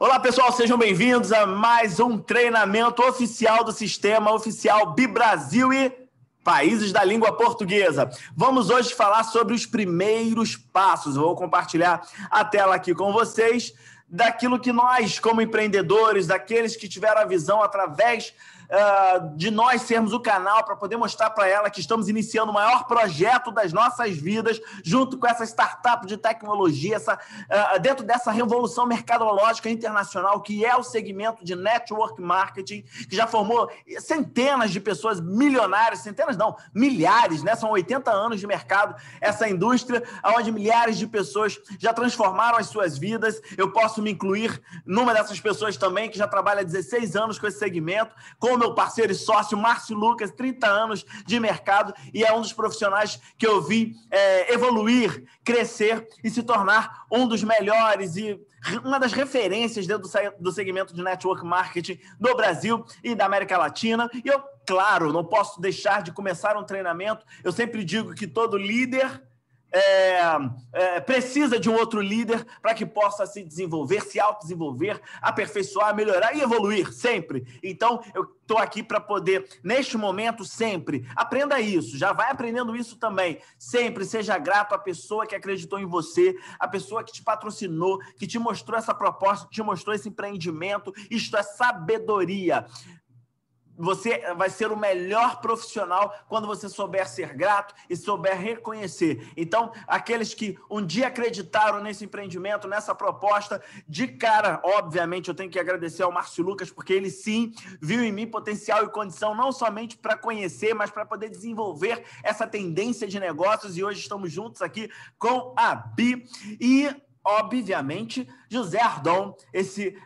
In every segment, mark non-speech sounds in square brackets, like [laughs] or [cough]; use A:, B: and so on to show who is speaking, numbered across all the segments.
A: Olá, pessoal, sejam bem-vindos a mais um treinamento oficial do Sistema Oficial Bibrasil e Países da Língua Portuguesa. Vamos hoje falar sobre os primeiros passos. Vou compartilhar a tela aqui com vocês daquilo que nós, como empreendedores, daqueles que tiveram a visão através ah, de nós sermos o canal para poder mostrar para ela que estamos iniciando o maior projeto das nossas vidas, junto com essa startup de tecnologia, essa, uh, dentro dessa revolução mercadológica internacional que é o segmento de network marketing, que já formou centenas de pessoas milionárias, centenas não, milhares, né? São 80 anos de mercado, essa indústria, onde milhares de pessoas já transformaram as suas vidas. Eu posso me incluir numa dessas pessoas também, que já trabalha 16 anos com esse segmento, com com o meu parceiro e sócio, Márcio Lucas, 30 anos de mercado, e é um dos profissionais que eu vi é, evoluir, crescer e se tornar um dos melhores e uma das referências dentro do segmento de network marketing do Brasil e da América Latina. E eu, claro, não posso deixar de começar um treinamento. Eu sempre digo que todo líder é, é, precisa de um outro líder para que possa se desenvolver, se autodesenvolver, aperfeiçoar, melhorar e evoluir sempre. Então, eu estou aqui para poder, neste momento, sempre, aprenda isso, já vai aprendendo isso também. Sempre seja grato à pessoa que acreditou em você, à pessoa que te patrocinou, que te mostrou essa proposta, que te mostrou esse empreendimento. Isto é sabedoria. Você vai ser o melhor profissional quando você souber ser grato e souber reconhecer. Então, aqueles que um dia acreditaram nesse empreendimento, nessa proposta, de cara, obviamente, eu tenho que agradecer ao Márcio Lucas, porque ele sim viu em mim potencial e condição, não somente para conhecer, mas para poder desenvolver essa tendência de negócios. E hoje estamos juntos aqui com a Bi. E, obviamente, José Ardon, esse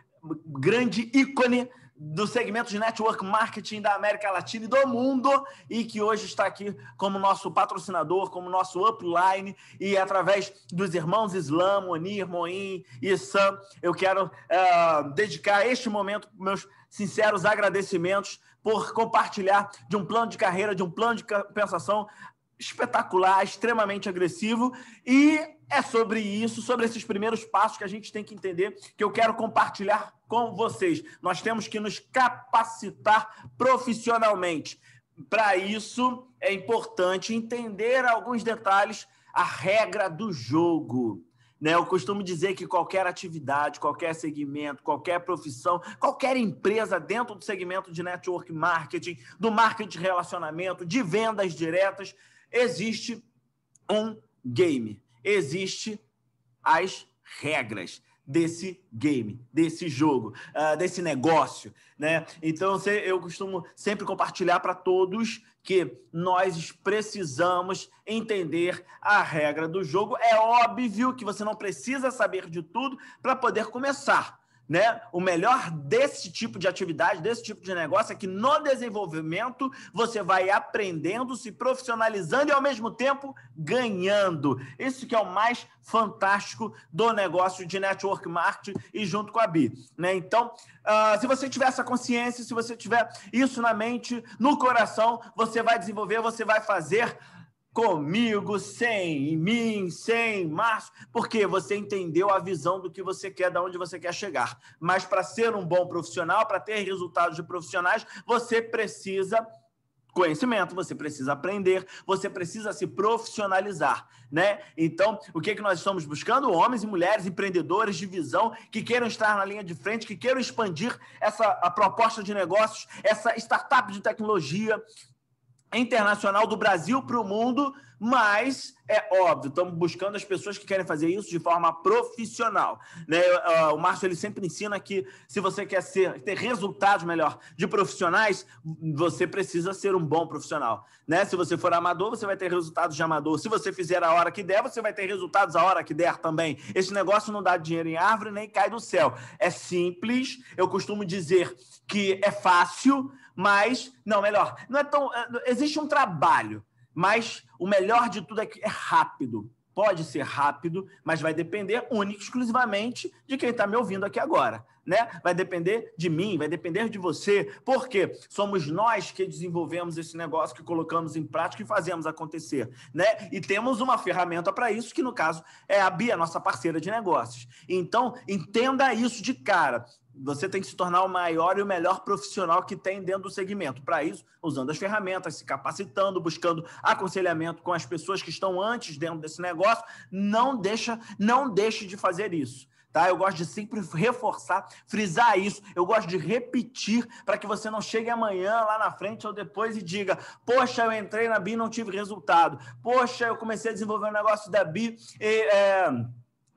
A: grande ícone do segmento de network marketing da América Latina e do mundo e que hoje está aqui como nosso patrocinador, como nosso upline e é através dos irmãos Islam, Onir, Moim e Sam, eu quero uh, dedicar este momento meus sinceros agradecimentos por compartilhar de um plano de carreira, de um plano de compensação espetacular, extremamente agressivo e é sobre isso, sobre esses primeiros passos que a gente tem que entender, que eu quero compartilhar com vocês. Nós temos que nos capacitar profissionalmente. Para isso é importante entender alguns detalhes, a regra do jogo. Né? Eu costumo dizer que qualquer atividade, qualquer segmento, qualquer profissão, qualquer empresa dentro do segmento de network marketing, do marketing de relacionamento, de vendas diretas, Existe um game, existe as regras desse game, desse jogo, uh, desse negócio, né? Então eu costumo sempre compartilhar para todos que nós precisamos entender a regra do jogo. É óbvio que você não precisa saber de tudo para poder começar, né? O melhor desse tipo de atividade, desse tipo de negócio, é que no desenvolvimento você vai aprendendo, se profissionalizando e, ao mesmo tempo, ganhando. Isso que é o mais fantástico do negócio de network marketing e junto com a BI. Né? Então, uh, se você tiver essa consciência, se você tiver isso na mente, no coração, você vai desenvolver, você vai fazer comigo, sem mim, sem Márcio, porque você entendeu a visão do que você quer, de onde você quer chegar. Mas para ser um bom profissional, para ter resultados de profissionais, você precisa conhecimento, você precisa aprender, você precisa se profissionalizar, né? Então, o que é que nós estamos buscando? Homens e mulheres empreendedores de visão que queiram estar na linha de frente, que queiram expandir essa a proposta de negócios, essa startup de tecnologia, internacional do Brasil para o mundo, mas é óbvio, estamos buscando as pessoas que querem fazer isso de forma profissional. Né? O Márcio ele sempre ensina que se você quer ser, ter resultados melhor de profissionais, você precisa ser um bom profissional. Né? Se você for amador, você vai ter resultados de amador. Se você fizer a hora que der, você vai ter resultados a hora que der também. Esse negócio não dá dinheiro em árvore nem cai do céu. É simples, eu costumo dizer que é fácil, mas. Não, melhor. Não é tão. Eh, existe um trabalho, mas o melhor de tudo é que é rápido. Pode ser rápido, mas vai depender única e exclusivamente de quem está me ouvindo aqui agora. Né? Vai depender de mim, vai depender de você, porque somos nós que desenvolvemos esse negócio, que colocamos em prática e fazemos acontecer, né? E temos uma ferramenta para isso, que no caso é a Bia, nossa parceira de negócios. Então, entenda isso de cara. Você tem que se tornar o maior e o melhor profissional que tem dentro do segmento. Para isso, usando as ferramentas, se capacitando, buscando aconselhamento com as pessoas que estão antes dentro desse negócio, não deixa, não deixe de fazer isso. Tá? Eu gosto de sempre reforçar, frisar isso. Eu gosto de repetir para que você não chegue amanhã lá na frente ou depois e diga: Poxa, eu entrei na BI e não tive resultado. Poxa, eu comecei a desenvolver um negócio da BI e. É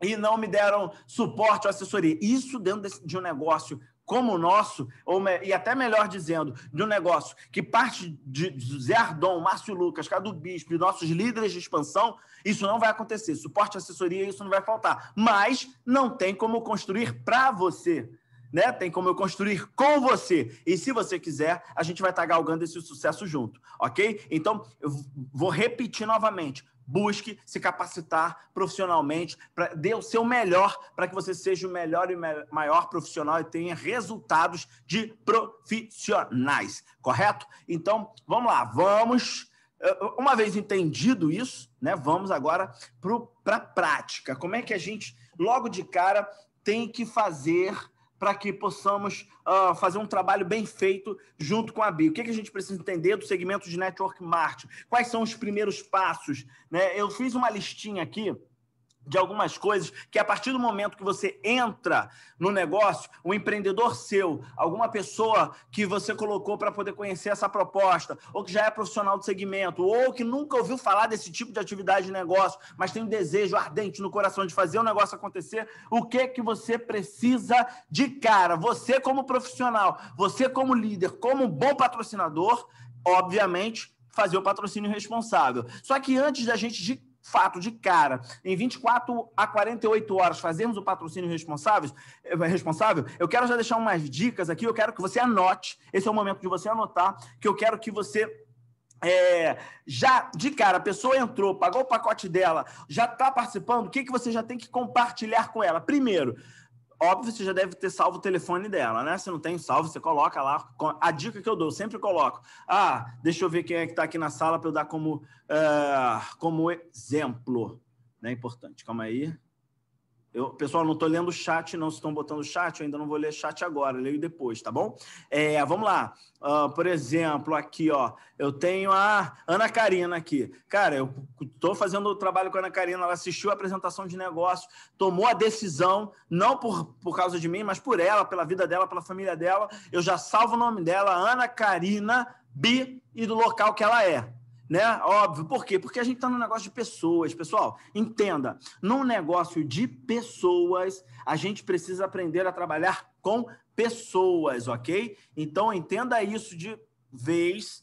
A: e não me deram suporte ou assessoria. Isso dentro de um negócio como o nosso, ou, e até melhor dizendo, de um negócio que parte de Zé Ardon, Márcio Lucas, Cadu Bispo, nossos líderes de expansão, isso não vai acontecer. Suporte, assessoria, isso não vai faltar. Mas não tem como construir para você. Né? Tem como eu construir com você. E se você quiser, a gente vai estar tá galgando esse sucesso junto, ok? Então, eu vou repetir novamente busque se capacitar profissionalmente, pra, dê o seu melhor para que você seja o melhor e maior profissional e tenha resultados de profissionais, correto? Então, vamos lá, vamos. Uma vez entendido isso, né, vamos agora para a prática. Como é que a gente, logo de cara, tem que fazer para que possamos uh, fazer um trabalho bem feito junto com a BI. O que, que a gente precisa entender do segmento de network marketing? Quais são os primeiros passos? Né? Eu fiz uma listinha aqui de algumas coisas que a partir do momento que você entra no negócio, um empreendedor seu, alguma pessoa que você colocou para poder conhecer essa proposta, ou que já é profissional do segmento, ou que nunca ouviu falar desse tipo de atividade de negócio, mas tem um desejo ardente no coração de fazer o negócio acontecer, o que é que você precisa de cara? Você como profissional, você como líder, como um bom patrocinador, obviamente, fazer o patrocínio responsável. Só que antes da gente de fato de cara, em 24 a 48 horas, fazermos o patrocínio responsável, eh, responsável, eu quero já deixar umas dicas aqui, eu quero que você anote, esse é o momento de você anotar, que eu quero que você é, já de cara, a pessoa entrou, pagou o pacote dela, já está participando, o que, que você já tem que compartilhar com ela? Primeiro, Óbvio, você já deve ter salvo o telefone dela, né? Se não tem salvo, você coloca lá. A dica que eu dou, sempre coloco. Ah, deixa eu ver quem é que está aqui na sala para eu dar como, uh, como exemplo. Não é importante. Calma aí. Eu, pessoal, não estou lendo o chat, não. Se estão botando o chat, eu ainda não vou ler chat agora, leio depois, tá bom? É, vamos lá. Uh, por exemplo, aqui, ó, eu tenho a Ana Karina aqui. Cara, eu estou fazendo o trabalho com a Ana Karina, ela assistiu a apresentação de negócio, tomou a decisão, não por, por causa de mim, mas por ela, pela vida dela, pela família dela. Eu já salvo o nome dela, Ana Karina Bi, e do local que ela é né? Óbvio. Por quê? Porque a gente está no negócio de pessoas. Pessoal, entenda: num negócio de pessoas, a gente precisa aprender a trabalhar com pessoas, ok? Então, entenda isso de vez.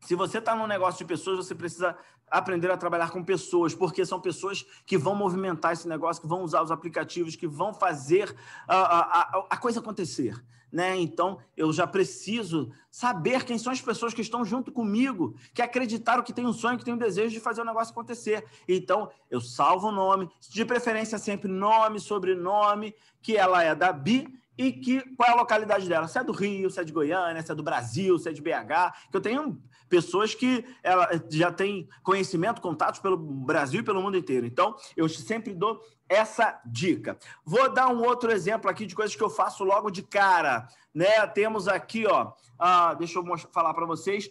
A: Se você está num negócio de pessoas, você precisa aprender a trabalhar com pessoas, porque são pessoas que vão movimentar esse negócio, que vão usar os aplicativos, que vão fazer a, ah, a, ah, a, ah, a coisa acontecer né? Então, eu já preciso saber quem são as pessoas que estão junto comigo, que acreditaram que tem um sonho, que tem um desejo de fazer o negócio acontecer. Então, eu salvo o nome, de preferência sempre nome, sobrenome, que ela é da Bi e que qual é a localidade dela? Se é do Rio, se é de Goiânia, se é do Brasil, se é de BH. Que eu tenho pessoas que ela já tem conhecimento, contatos pelo Brasil e pelo mundo inteiro. Então, eu sempre dou essa dica. Vou dar um outro exemplo aqui de coisas que eu faço logo de cara, né? Temos aqui, ó, ah, deixa eu mostrar, falar para vocês.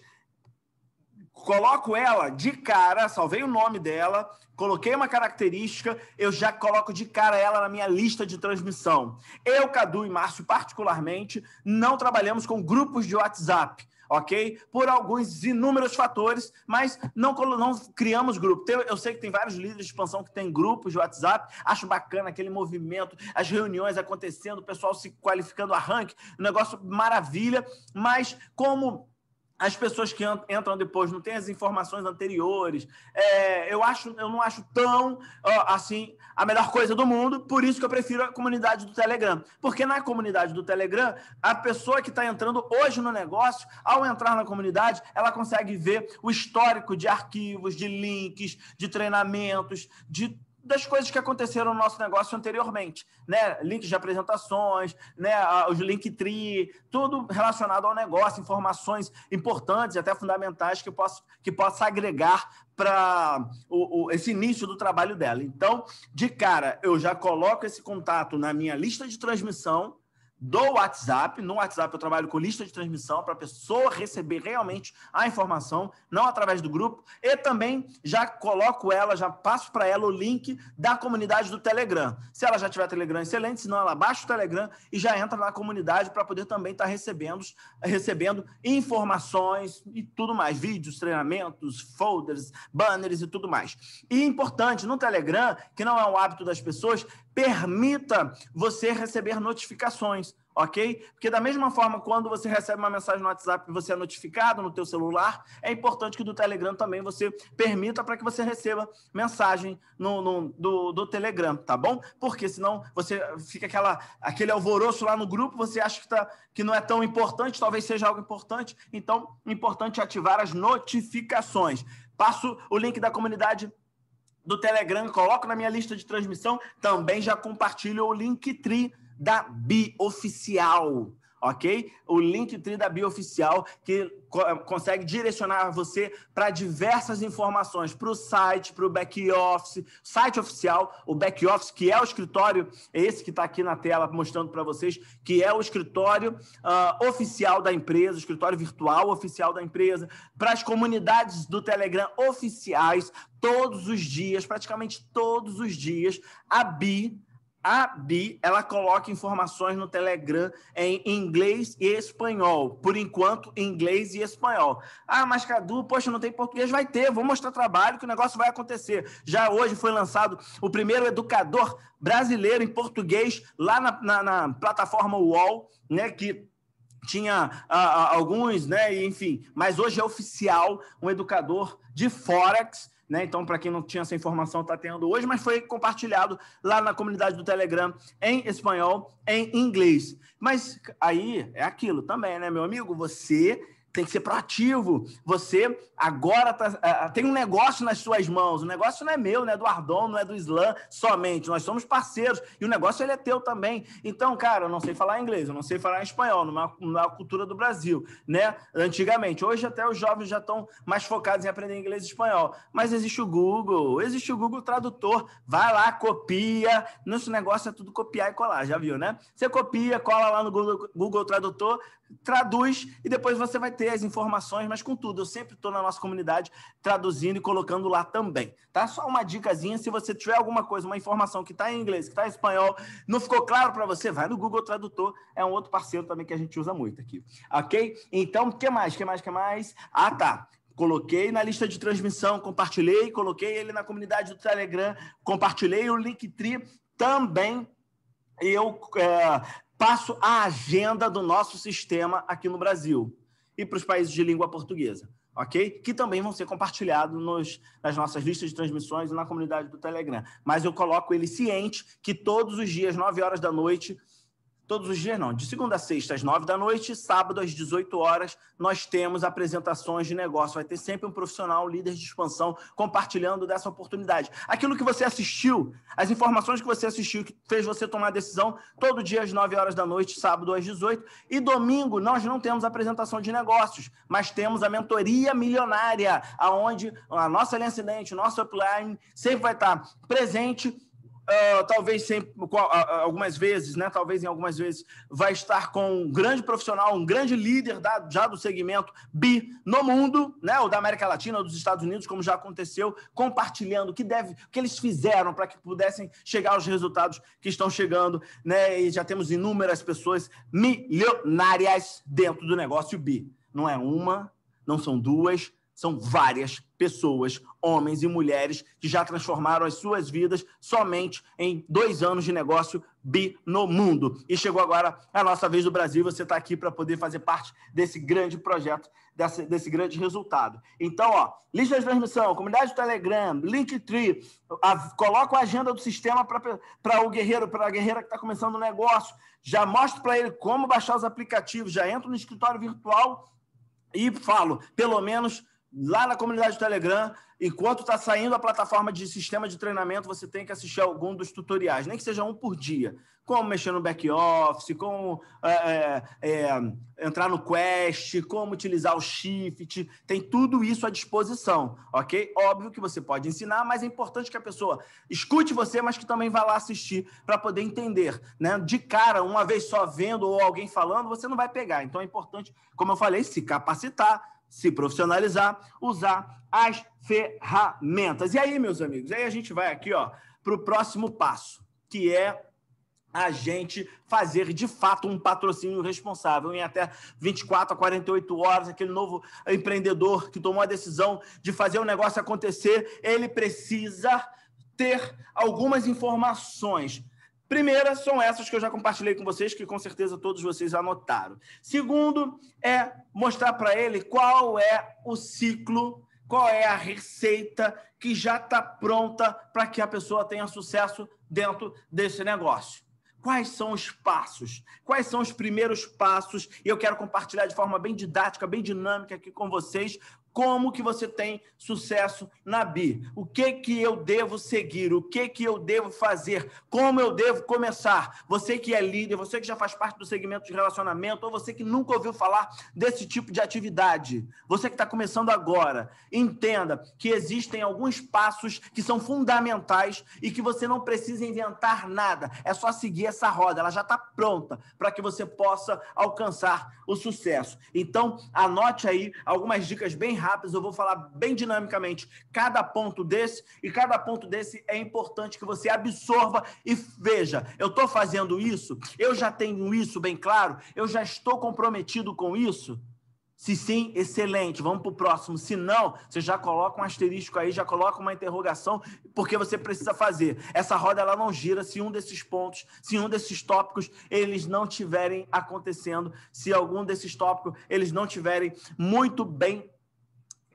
A: Coloco ela de cara, salvei o nome dela, coloquei uma característica, eu já coloco de cara ela na minha lista de transmissão. Eu, Cadu e Márcio, particularmente, não trabalhamos com grupos de WhatsApp ok? Por alguns inúmeros fatores, mas não, não criamos grupo. eu sei que tem vários líderes de expansão que têm grupos de WhatsApp, acho bacana aquele movimento, as reuniões acontecendo, o pessoal se qualificando a ranking, um negócio maravilha, mas como as pessoas que entram depois não têm as informações anteriores. É, eu acho, eu não acho tão assim a melhor coisa do mundo. Por isso que eu prefiro a comunidade do Telegram, porque na comunidade do Telegram a pessoa que está entrando hoje no negócio, ao entrar na comunidade, ela consegue ver o histórico de arquivos, de links, de treinamentos, de das coisas que aconteceram no nosso negócio anteriormente, né? Links de apresentações, né? Os Linktree, tudo relacionado ao negócio, informações importantes, até fundamentais que posso que possa agregar para esse início do trabalho dela. Então, de cara, eu já coloco esse contato na minha lista de transmissão do WhatsApp. No WhatsApp eu trabalho com lista de transmissão para a pessoa receber realmente a informação, não através do grupo. E também já coloco ela, já passo para ela o link da comunidade do Telegram. Se ela já tiver Telegram, excelente. Se não, ela baixa o Telegram e já entra na comunidade para poder também estar tá recebendo, recebendo informações e tudo mais. Vídeos, treinamentos, folders, banners e tudo mais. E é importante, no Telegram, que não é um hábito das pessoas, permita você receber notificações, ok? Porque da mesma forma, quando você recebe uma mensagem no WhatsApp e você é notificado no teu celular, é importante que do Telegram também você permita para que você receba mensagem no, no, do, do Telegram, tá bom? Porque senão você fica aquela, aquele alvoroço lá no grupo, você acha que, tá, que não é tão importante, talvez seja algo importante, então é importante ativar as notificações. Passo o link da comunidade do Telegram, coloco na minha lista de transmissão, também já compartilho o Linktree da Bi Oficial ok? O link da Bio Oficial, que co consegue direcionar você para diversas informações, para o site, para o back-office, site oficial, o back-office, que é o escritório, é esse que está aqui na tela mostrando para vocês, que é o escritório uh, oficial da empresa, o escritório virtual oficial da empresa, para as comunidades do Telegram oficiais, todos os dias, praticamente todos os dias, a Bi a Bi, ela coloca informações no Telegram em inglês e espanhol. Por enquanto, inglês e espanhol. Ah, mas Cadu, poxa, não tem português? Vai ter, vou mostrar trabalho que o negócio vai acontecer. Já hoje foi lançado o primeiro educador brasileiro em português lá na, na, na plataforma UOL, né, que tinha a, ah, a, ah, alguns, né, enfim. Mas hoje é oficial um educador de Forex, né? Então, para quem não tinha essa informação, está tendo hoje, mas foi compartilhado lá na comunidade do Telegram em espanhol, em inglês. Mas aí é aquilo também, né, meu amigo? Você tem que ser proativo. Você agora tá, eh, eh, tem um negócio nas suas mãos. O negócio não é meu, não é do Ardon, não é do Slam somente. Nós somos parceiros e o negócio ele é teu também. Então, cara, eu não sei falar inglês, eu não sei falar espanhol, numa, cultura do Brasil, né? Antigamente. Hoje até os jovens já estão mais focados em aprender inglês e espanhol. Mas existe o Google, existe o Google Tradutor. Vai lá, copia. Nosso negócio é tudo copiar e colar, já viu, né? Você copia, cola lá no Google, Google Tradutor, traduz e depois você vai ter as informações, mas contudo, eu sempre estou na nossa comunidade traduzindo e colocando lá também, tá? Só uma dicasinha, se você tiver alguma coisa, uma informação que está em inglês, que está em espanhol, não ficou claro para você, vai no Google Tradutor, é um outro parceiro também que a gente usa muito aqui, ok? Então, o que mais, que mais, que mais? Ah, tá coloquei na lista de transmissão, compartilhei, coloquei ele na comunidade do Telegram, compartilhei o Linktree também. Eu é, passo a agenda do nosso sistema aqui no Brasil e para os países de língua portuguesa, ok? Que também vão ser compartilhados nos, nas nossas listas de transmissões e na comunidade do Telegram. Mas eu coloco ele ciente que todos os dias, 9 horas da noite, todos os dias não. De segunda a sexta, às nove da noite, sábado, às 18 horas, nós temos apresentações de negócio. Vai ter sempre um profissional, um líder de expansão, compartilhando dessa oportunidade. Aquilo que você assistiu, as informações que você assistiu, que fez você tomar a decisão, todo dia às nove horas da noite, sábado às 18. E domingo, nós não temos apresentação de negócios, mas temos a mentoria milionária, aonde a nossa linha incidente, o nosso upline sempre vai estar presente Uh, talvez sempre, algumas vezes, né? Talvez em algumas vezes vai estar com um grande profissional, um grande líder da, já do segmento bi no mundo, né? Ou da América Latina, ou dos Estados Unidos, como já aconteceu, compartilhando o que deve, o que eles fizeram para que pudessem chegar aos resultados que estão chegando, né? E já temos inúmeras pessoas milionárias dentro do negócio bi. Não é uma, não são duas, são várias pessoas, homens e mulheres, que já transformaram as suas vidas somente em dois anos de negócio bi no mundo. E chegou agora a nossa vez do Brasil, você está aqui para poder fazer parte desse grande projeto, desse, desse grande resultado. Então, ó, lista de transmissão, comunidade do Telegram, Linktree, a, coloca a agenda do sistema para o guerreiro, para a guerreira que está começando o negócio, já mostra para ele como baixar os aplicativos, já entra no escritório virtual e falo, pelo menos lá na comunidade do Telegram, enquanto está saindo a plataforma de sistema de treinamento, você tem que assistir algum dos tutoriais, nem que seja um por dia. Como mexer no back-office, como é, é, é, entrar no Quest, como utilizar o Shift, tem tudo isso à disposição, ok? Óbvio que você pode ensinar, mas é importante que a pessoa escute você, mas que também vá lá assistir para poder entender. Né? De cara, uma vez só vendo ou alguém falando, você não vai pegar. Então é importante, como eu falei, se capacitar, se profissionalizar, usar as ferramentas. E aí, meus amigos, aí a gente vai aqui ó para o próximo passo, que é a gente fazer de fato um patrocínio responsável em até 24 a 48 horas. Aquele novo empreendedor que tomou a decisão de fazer o negócio acontecer, ele precisa ter algumas informações Primeira são essas que eu já compartilhei com vocês, que com certeza todos vocês anotaram. Segundo é mostrar para ele qual é o ciclo, qual é a receita que já está pronta para que a pessoa tenha sucesso dentro desse negócio. Quais são os passos? Quais são os primeiros passos? E eu quero compartilhar de forma bem didática, bem dinâmica aqui com vocês, como que você tem sucesso na BI? O que que eu devo seguir? O que que eu devo fazer? Como eu devo começar? Você que é líder, você que já faz parte do segmento de relacionamento, ou você que nunca ouviu falar desse tipo de atividade, você que está começando agora, entenda que existem alguns passos que são fundamentais e que você não precisa inventar nada. É só seguir essa roda, ela já está pronta para que você possa alcançar o sucesso. Então, anote aí algumas dicas bem rápidas, eu vou falar bem dinamicamente cada ponto desse, e cada ponto desse é importante que você absorva e veja, eu estou fazendo isso, eu já tenho isso bem claro, eu já estou comprometido com isso. Se sim, excelente, vamos para o próximo. Se não, você já coloca um asterisco aí, já coloca uma interrogação, porque você precisa fazer. Essa roda ela não gira se um desses pontos, se um desses tópicos eles não tiverem acontecendo, se algum desses tópicos eles não tiverem muito bem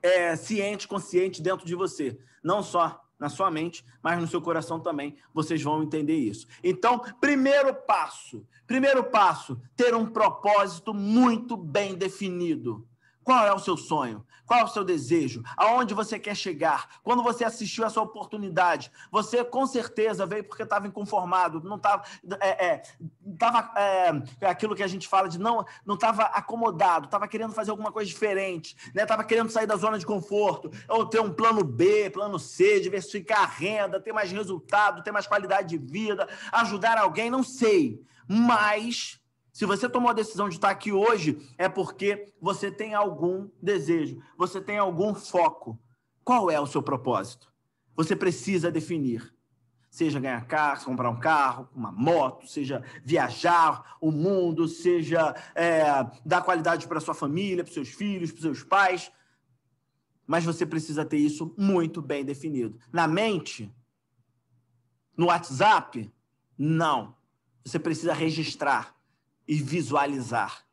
A: é, ciente, consciente dentro de você, não só na sua mente, mas no seu coração também, vocês vão entender isso. Então, primeiro passo, primeiro passo, ter um propósito muito bem definido. Qual é o seu sonho? Qual é o seu desejo? Aonde você quer chegar? Quando você assistiu essa oportunidade, você com certeza veio porque estava inconformado, não estava. É, é, tava, é, aquilo que a gente fala de não não estava acomodado, estava querendo fazer alguma coisa diferente, estava né? Tava querendo sair da zona de conforto, ou ter um plano B, plano C, diversificar a renda, ter mais resultado, ter mais qualidade de vida, ajudar alguém, não sei. Mas se você tomou a decisão de estar aqui hoje, é porque você tem algum desejo, você tem algum foco. Qual é o seu propósito? Você precisa definir. Seja ganhar carro, comprar um carro, uma moto, seja viajar o mundo, seja é, dar qualidade para sua família, para seus filhos, para seus pais. Mas você precisa ter isso muito bem definido. Na mente? No WhatsApp? Não. Você precisa registrar e visualizar.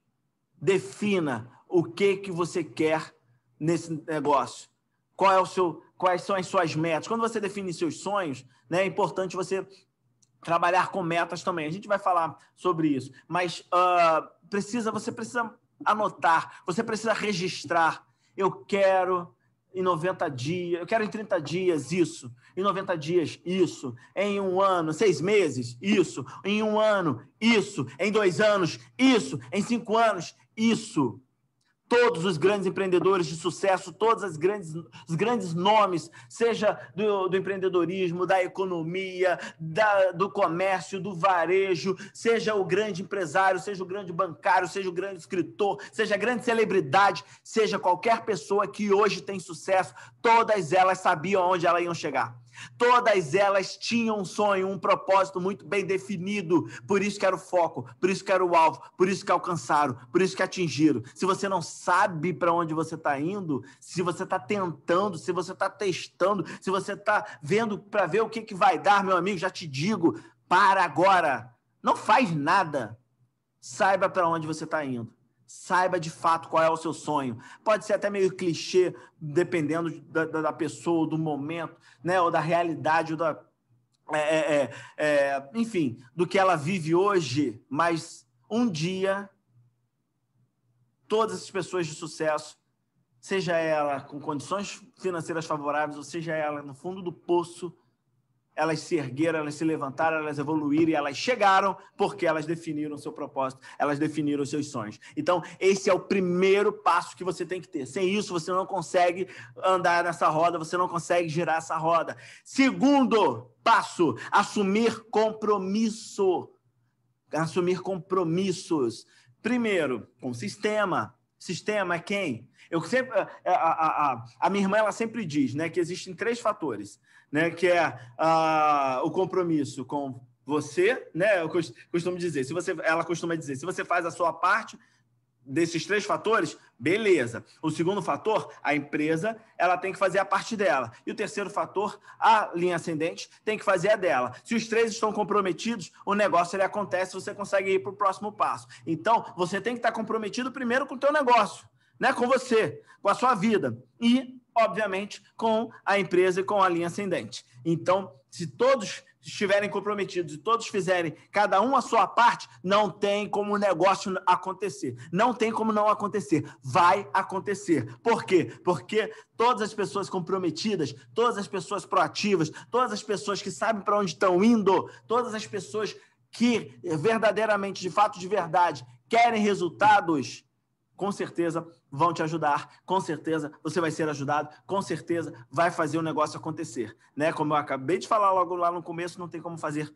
A: Defina o que que você quer nesse negócio. Qual é o seu, quais são as suas metas? Quando você define seus sonhos, né, é importante você trabalhar com metas também. A gente vai falar sobre isso, mas uh, precisa, você precisa anotar, você precisa registrar. Eu quero em 90 dias, eu quero em 30 dias isso, em 90 dias isso, em um ano, seis meses, isso, em um ano, isso, em dois anos, isso, em cinco anos, isso todos os grandes empreendedores de sucesso, todos as grandes, os grandes nomes, seja do, do empreendedorismo, da economia, da, do comércio, do varejo, seja o grande empresário, seja o grande bancário, seja o grande escritor, seja a grande celebridade, seja qualquer pessoa que hoje tem sucesso, todas elas sabiam onde elas iam chegar. Todas elas tinham um sonho, um propósito muito bem definido. Por isso que era o foco, por isso que era o alvo, por isso que alcançaram, por isso que atingiram. Se você não sabe para onde você está indo, se você está tentando, se você está testando, se você está vendo para ver o que, que vai dar, meu amigo, já te digo, para agora. Não faz nada. Saiba para onde você está indo. Saiba de fato qual é o seu sonho. Pode ser até meio clichê, dependendo da, da pessoa, do momento, né? ou da realidade, ou da. É, é, é, é, enfim, do que ela vive hoje, mas um dia todas as pessoas de sucesso, seja ela com condições financeiras favoráveis, ou seja ela no fundo do poço, elas se ergueram, elas se levantaram, elas evoluíram e elas chegaram porque elas definiram o seu propósito, elas definiram os seus sonhos. Então, esse é o primeiro passo que você tem que ter. Sem isso, você não consegue andar nessa roda, você não consegue girar essa roda. Segundo passo, assumir compromisso. Assumir compromissos. Primeiro, com o sistema. Sistema é quem? Eu sempre, eh, eh, a, a, a, a minha irmã ela sempre diz né, que existem três fatores né, que é o compromisso com você, né? Eu costumo dizer, se você, ela costuma dizer, se você faz a sua parte desses três fatores, beleza. O segundo fator, a empresa, ela tem que fazer a parte dela. E o terceiro fator, a linha ascendente, tem que fazer a dela. Se os três estão comprometidos, o negócio ele acontece, você consegue ir para o próximo passo. Então, você tem que estar comprometido primeiro com o teu negócio, né? Com você, com a sua vida e obviamente, com a empresa e com a linha ascendente. Então, se todos estiverem comprometidos e todos fizerem cada um a sua parte, não tem como o negócio acontecer. Não tem como não acontecer. Vai acontecer. Por quê? Porque todas as pessoas comprometidas, todas as pessoas proativas, todas as pessoas que sabem para onde estão indo, todas as pessoas que verdadeiramente, de fato, de verdade, querem resultados, com certeza vão te ajudar, com certeza você vai ser ajudado, com certeza vai fazer o negócio acontecer, né? Como eu acabei de falar logo lá no começo, não tem como fazer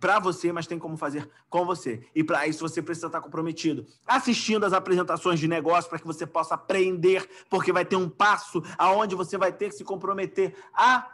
A: para você, mas tem como fazer com você. E para isso você precisa estar comprometido, assistindo as apresentações de negócio para que você possa aprender, porque vai ter um passo aonde você vai ter que se comprometer a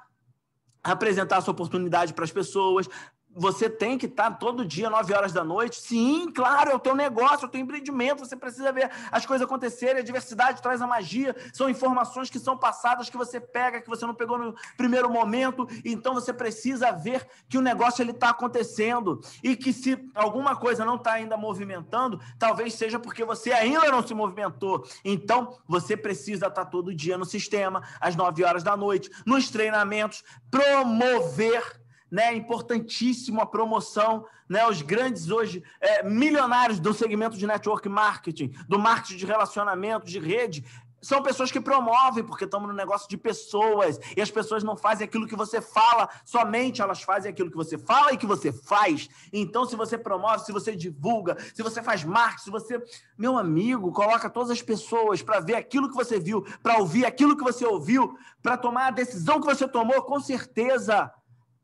A: apresentar a sua oportunidade para as pessoas, você tem que estar todo dia, 9 horas da noite. Sim, claro, é o teu negócio, é o teu empreendimento. Você precisa ver as coisas acontecerem. A diversidade traz a magia. São informações que são passadas, que você pega, que você não pegou no primeiro momento. Então, você precisa ver que o negócio está acontecendo. E que se alguma coisa não está ainda movimentando, talvez seja porque você ainda não se movimentou. Então, você precisa estar tá todo dia no sistema, às 9 horas da noite, nos treinamentos, promover né? É Importantíssimo a promoção, né? Os grandes hoje é, milionários do segmento de network marketing, do marketing de relacionamento, de rede, são pessoas que promovem, porque estamos no negócio de pessoas. E as pessoas não fazem aquilo que você fala, somente elas fazem aquilo que você fala e que você faz. Então, se você promove, se você divulga, se você faz marketing, se você. Meu amigo, coloca todas as pessoas para ver aquilo que você viu, para ouvir aquilo que você ouviu, para tomar a decisão que você tomou, com certeza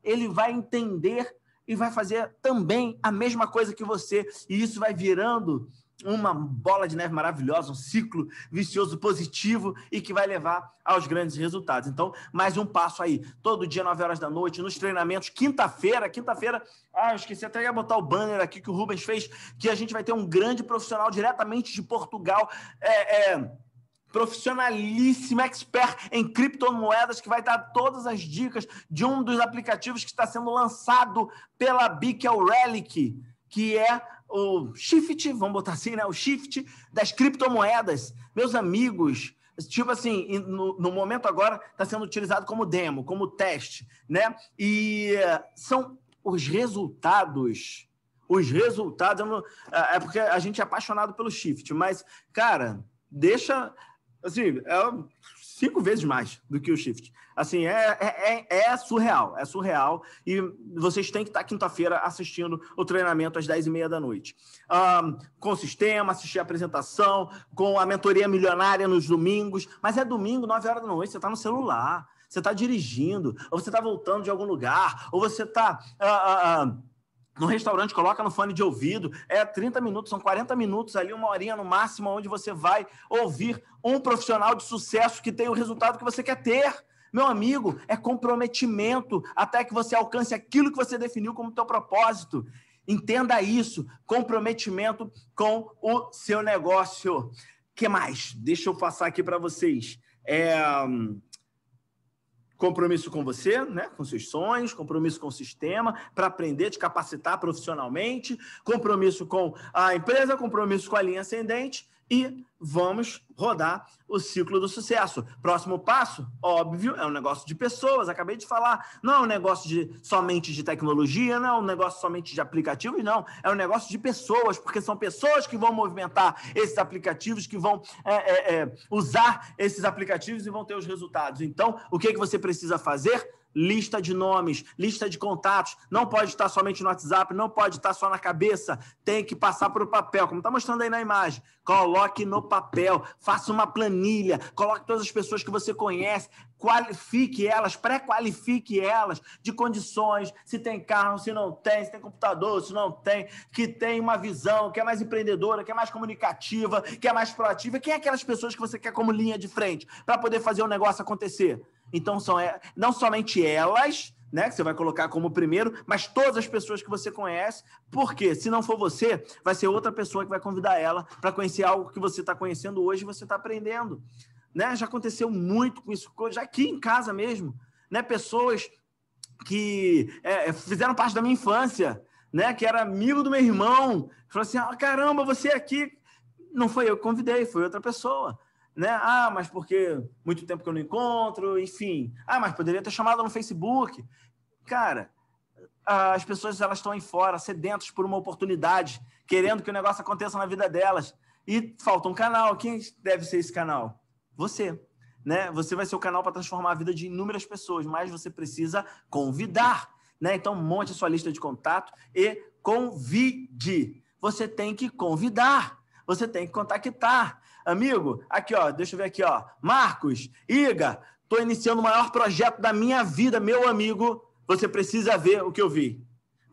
A: ele vai entender e vai fazer também a mesma coisa que você. E isso vai virando uma bola de neve maravilhosa, um ciclo vicioso positivo e que vai levar aos grandes resultados. Então, mais um passo aí. Todo dia, 9 horas da noite, nos treinamentos, quinta-feira, quinta-feira, ah, eu esqueci até de botar o banner aqui que o Rubens fez, que a gente vai ter um grande profissional diretamente de Portugal, é, é profissionalíssima, expert em criptomoedas, que vai dar todas as dicas de um dos aplicativos que está sendo lançado pela BIC, é o Relic, que é o shift, vamos botar assim, né? O shift das criptomoedas. Meus amigos, tipo assim, no, no momento agora está sendo utilizado como demo, como teste, né? E eh, são os resultados. Os resultados. Eh, é porque a gente é apaixonado pelo shift, mas, cara, deixa Assim, é cinco vezes mais do que o Shift. Assim, é, é, é, é surreal, é surreal. E vocês têm que estar quinta-feira assistindo o treinamento às 10h30 da noite. Um, com o sistema, assistir a apresentação, com a mentoria milionária nos domingos. Mas é domingo, 9 horas da noite, você está no celular, você está dirigindo, ou você está voltando de algum lugar, ou você está. Uh, ah, uh, ah, uh, ah, no restaurante, coloca no fone de ouvido, é 30 minutos, são 40 minutos ali, uma horinha no máximo, onde você vai ouvir um profissional de sucesso que tem o resultado que você quer ter. Meu amigo, é comprometimento até que você alcance aquilo que você definiu como teu propósito. Entenda isso, comprometimento com o seu negócio. Que mais? Deixa eu passar aqui para vocês. É compromisso com você, né, com seus sonhos, compromisso com o sistema, para aprender, te capacitar profissionalmente, compromisso com a empresa, compromisso com a linha ascendente e vamos rodar o ciclo do sucesso. Próximo passo, óbvio, é um negócio de pessoas, acabei de falar. Não é um negócio de, somente de tecnologia, não é um negócio somente de aplicativos, não. É um negócio de pessoas, porque são pessoas que vão movimentar esses aplicativos, que vão é, é, é, usar esses aplicativos e vão ter os resultados. Então, o que, é que você precisa fazer? lista de nomes, lista de contatos, não pode estar somente no WhatsApp, não pode estar só na cabeça, tem que passar para o papel, como está mostrando aí na imagem. Coloque no papel, faça uma planilha, coloque todas as pessoas que você conhece, qualifique elas, pré-qualifique elas de condições, se tem carro, se não tem, se tem computador, se não tem, que tem uma visão, que é mais empreendedora, que é mais comunicativa, que é mais proativa, quem é aquelas pessoas que você quer como linha de frente para poder fazer o negócio acontecer? Então, são é, não somente elas, né, que você vai colocar como primeiro, mas todas as pessoas que você conhece, porque se não for você, vai ser outra pessoa que vai convidar ela para conhecer algo que você está conhecendo hoje e você está aprendendo. Né? Já aconteceu muito com isso, já aqui em casa mesmo. Né? Pessoas que é, é fizeram parte da minha infância, né? que era amigo do meu irmão, falou assim: ah, caramba, você é aqui. Não foi eu que convidei, foi outra pessoa né? Ah, mas porque muito tempo que eu não encontro, enfim. Ah, mas poderia ter chamado no Facebook. Cara, as pessoas elas estão aí fora, sedentas por uma oportunidade, querendo que o negócio aconteça na vida delas. E falta um canal. Quem deve ser esse canal? Você. Né? Você vai ser o canal para transformar a vida de inúmeras pessoas, mas você precisa convidar. Né? Então, monte a sua lista de contato e convide. Você tem que convidar, você tem que contactar, Amigo, aqui, ó, deixa eu ver aqui, ó. Marcos, Iga, tô iniciando o maior projeto da minha vida, meu amigo. Você precisa ver o que eu vi.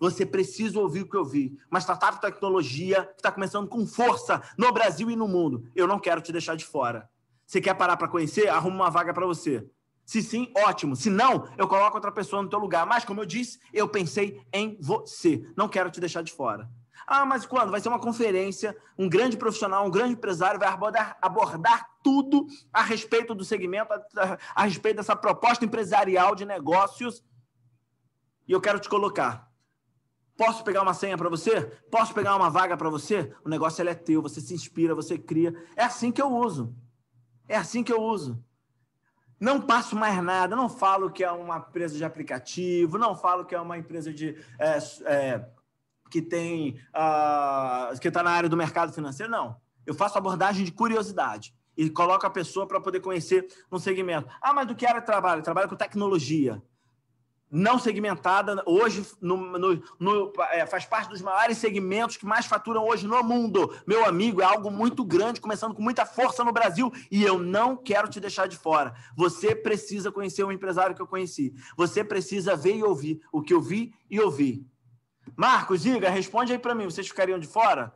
A: Você precisa ouvir o que eu vi. Uma startup de tecnologia que está começando com força no Brasil e no mundo. Eu não quero te deixar de fora. Você quer parar para conhecer? Arrumo uma vaga para você. Se sim, ótimo. Se não, eu coloco outra pessoa no teu lugar. Mas, como eu disse, eu pensei em você. Não quero te deixar de fora. Ah, mas quando? Vai ser uma conferência, um grande profissional, um grande empresário vai abordar, abordar tudo a respeito do segmento, a, a, a respeito dessa proposta empresarial de negócios. E eu quero te colocar. Posso pegar uma senha para você? Posso pegar uma vaga para você? O negócio é teu, você se inspira, você cria. É assim que eu uso. É assim que eu uso. Não passo mais nada, não falo que é uma empresa de aplicativo, não falo que é uma empresa de é, é, que tem uh, que está na área do mercado financeiro, não. Eu faço abordagem de curiosidade e coloco a pessoa para poder conhecer um segmento. Ah, mas do que área trabalho? Trabalho com tecnologia. Não segmentada, hoje no, no, no, é, faz parte dos maiores segmentos que mais faturam hoje no mundo. Meu amigo, é algo muito grande, começando com muita força no Brasil, e eu não quero te deixar de fora. Você precisa conhecer o empresário que eu conheci. Você precisa ver e ouvir o que eu vi e ouvi Marcos, diga, responde aí para mim. Vocês ficariam de fora?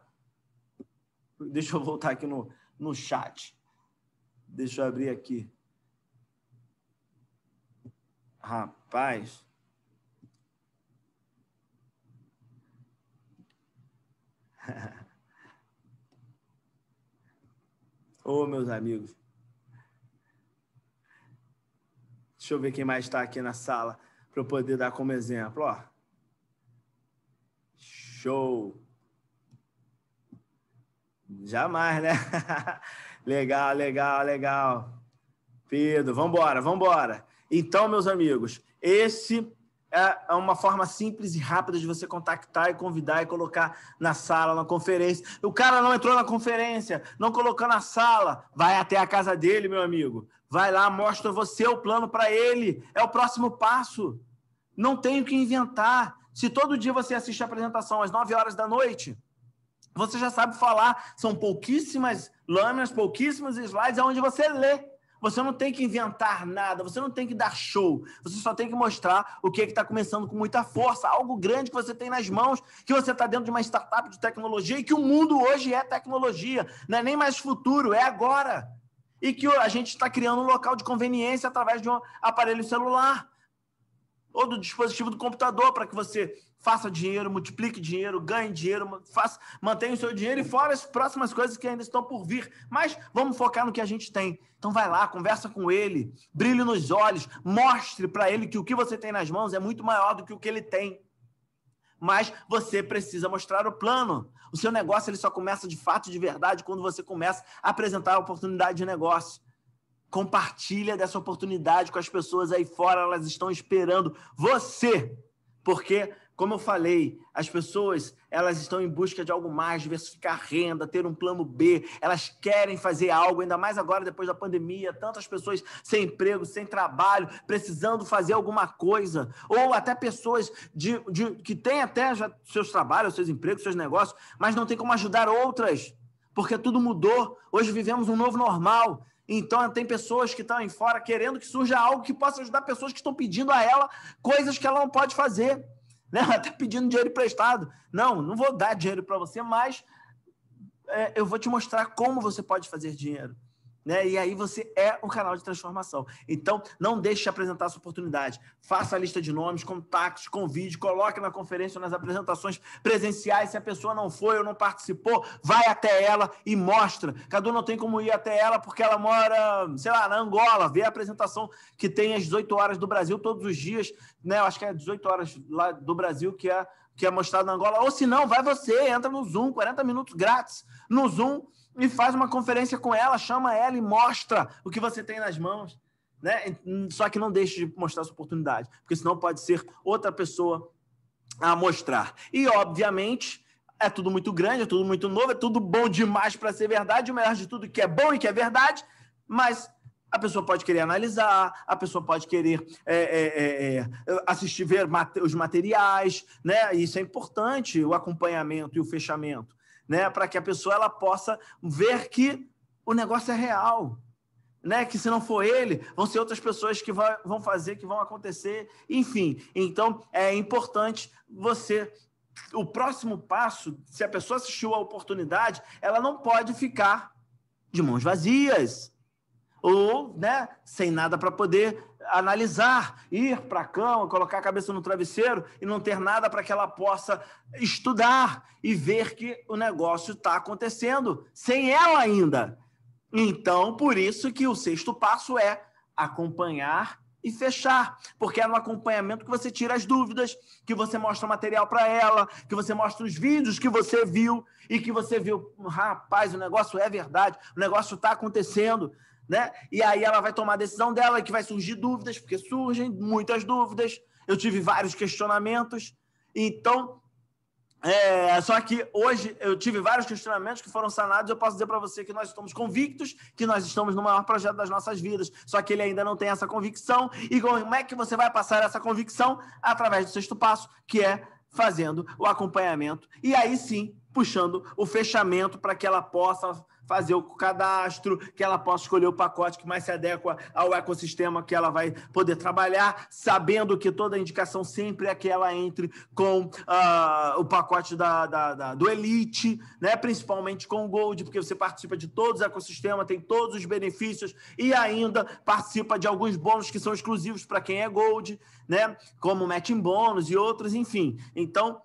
A: Deixa eu voltar aqui no, no chat. Deixa eu abrir aqui. Rapaz. [laughs] Ô, oh, meus amigos. Deixa eu ver quem mais está aqui na sala para eu poder dar como exemplo. Ó. Show! Jamais, né? [laughs] legal, legal, legal. Pedro, vambora, vambora. Então, meus amigos, esse é, é uma forma simples e rápida de você contactar e convidar e colocar na sala, na conferência. O cara não entrou na conferência, não colocou na sala, vai até a casa dele, meu amigo. Vai lá, mostra você o plano para ele. É o próximo passo. Não tenho que inventar. Se todo dia você assiste a apresentação às 9 horas da noite, você já sabe falar. São pouquíssimas lâminas, pouquíssimos slides onde você lê. Você não tem que inventar nada, você não tem que dar show, você só tem que mostrar o que é está começando com muita força, algo grande que você tem nas mãos, que você está dentro de uma startup de tecnologia e que o mundo hoje é tecnologia, não é nem mais futuro, é agora. E que a gente está criando um local de conveniência através de um aparelho celular ou do dispositivo do computador para que você faça dinheiro, multiplique dinheiro, ganhe dinheiro, faça, mantenha o seu dinheiro e fora as próximas coisas que ainda estão por vir. Mas vamos focar no que a gente tem. Então vai lá, conversa com ele, brilhe nos olhos, mostre para ele que o que você tem nas mãos é muito maior do que o que ele tem. Mas você precisa mostrar o plano. O seu negócio ele só começa de fato, de verdade, quando você começa a apresentar a oportunidade de negócio. Compartilha dessa oportunidade com as pessoas aí fora, elas estão esperando você. Porque, como eu falei, as pessoas, elas estão em busca de algo mais, diversificar renda, ter um plano B, elas querem fazer algo, ainda mais agora depois da pandemia, tantas pessoas sem emprego, sem trabalho, precisando fazer alguma coisa, ou até pessoas de, de que têm até seus trabalhos, seus empregos, seus negócios, mas não tem como ajudar outras, porque tudo mudou. Hoje vivemos um novo normal. Então, tem pessoas que estão aí fora querendo que surja algo que possa ajudar pessoas que estão pedindo a ela coisas que ela não pode fazer. [laughs] Né? Ela está pedindo dinheiro emprestado. Não, não vou dar dinheiro para você, mas é, eu vou te mostrar como você pode fazer dinheiro né? E aí você é um canal de transformação. Então, não deixe de apresentar essa oportunidade. Faça a lista de nomes, contatos, convide, coloque na conferência, nas apresentações presenciais. Se a pessoa não foi ou não participou, vai até ela e mostra. Cadu não tem como ir até ela porque ela mora, sei lá, na Angola. Vê a apresentação que tem às 18 horas do Brasil todos os dias, né? Eu acho que é 18 horas lá do Brasil que é que é mostrado na Angola. Ou se não, vai você, entra no Zoom, 40 minutos grátis no Zoom e faz uma conferência com ela, chama ela e mostra o que você tem nas mãos. Né? Hum, só que não deixe de mostrar essa oportunidade, porque senão pode ser outra pessoa a mostrar. E, obviamente, é tudo muito grande, é tudo muito novo, é tudo bom demais para ser verdade, o melhor de tudo que é bom e que é verdade, mas a pessoa pode querer analisar, a pessoa pode querer é, é, é, é assistir ver os materiais, né? Isso é importante, o acompanhamento e o fechamento né? Para que a pessoa ela possa ver que o negócio é real, né? Que se não for ele, vão ser outras pessoas que vão fazer, que vão acontecer, enfim. Então é importante você o próximo passo, se a pessoa assistiu a oportunidade, ela não pode ficar de mãos vazias ou né, sem nada para poder analisar, ir para a cama, colocar a cabeça no travesseiro e não ter nada para que ela possa estudar e ver que o negócio está acontecendo sem ela ainda. Então, por isso que o sexto passo é acompanhar e fechar, porque é no acompanhamento que você tira as dúvidas, que você mostra material para ela, que você mostra os vídeos que você viu e que você viu, rapaz, o negócio é verdade, o negócio está acontecendo né? E aí ela vai tomar a decisão dela, que vai surgir dúvidas, porque surgem muitas dúvidas. Eu tive vários questionamentos. Então, é, só que hoje eu tive vários questionamentos que foram sanados. Eu posso dizer para você que nós estamos convictos, que nós estamos no maior projeto das nossas vidas. Só que ele ainda não tem essa convicção. E como é que você vai passar essa convicção? Através do sexto passo, que é fazendo o acompanhamento. E aí sim, puxando o fechamento para que ela possa fazer o cadastro, que ela possa escolher o pacote que mais se adequa ao ecossistema que ela vai poder trabalhar, sabendo que toda indicação sempre é que ela entre com uh, o pacote da, da, da, do Elite, né? principalmente com o Gold, porque você participa de todos os ecossistemas, tem todos os benefícios e ainda participa de alguns bônus que são exclusivos para quem é Gold, né? como matching bônus e outros, enfim. Então,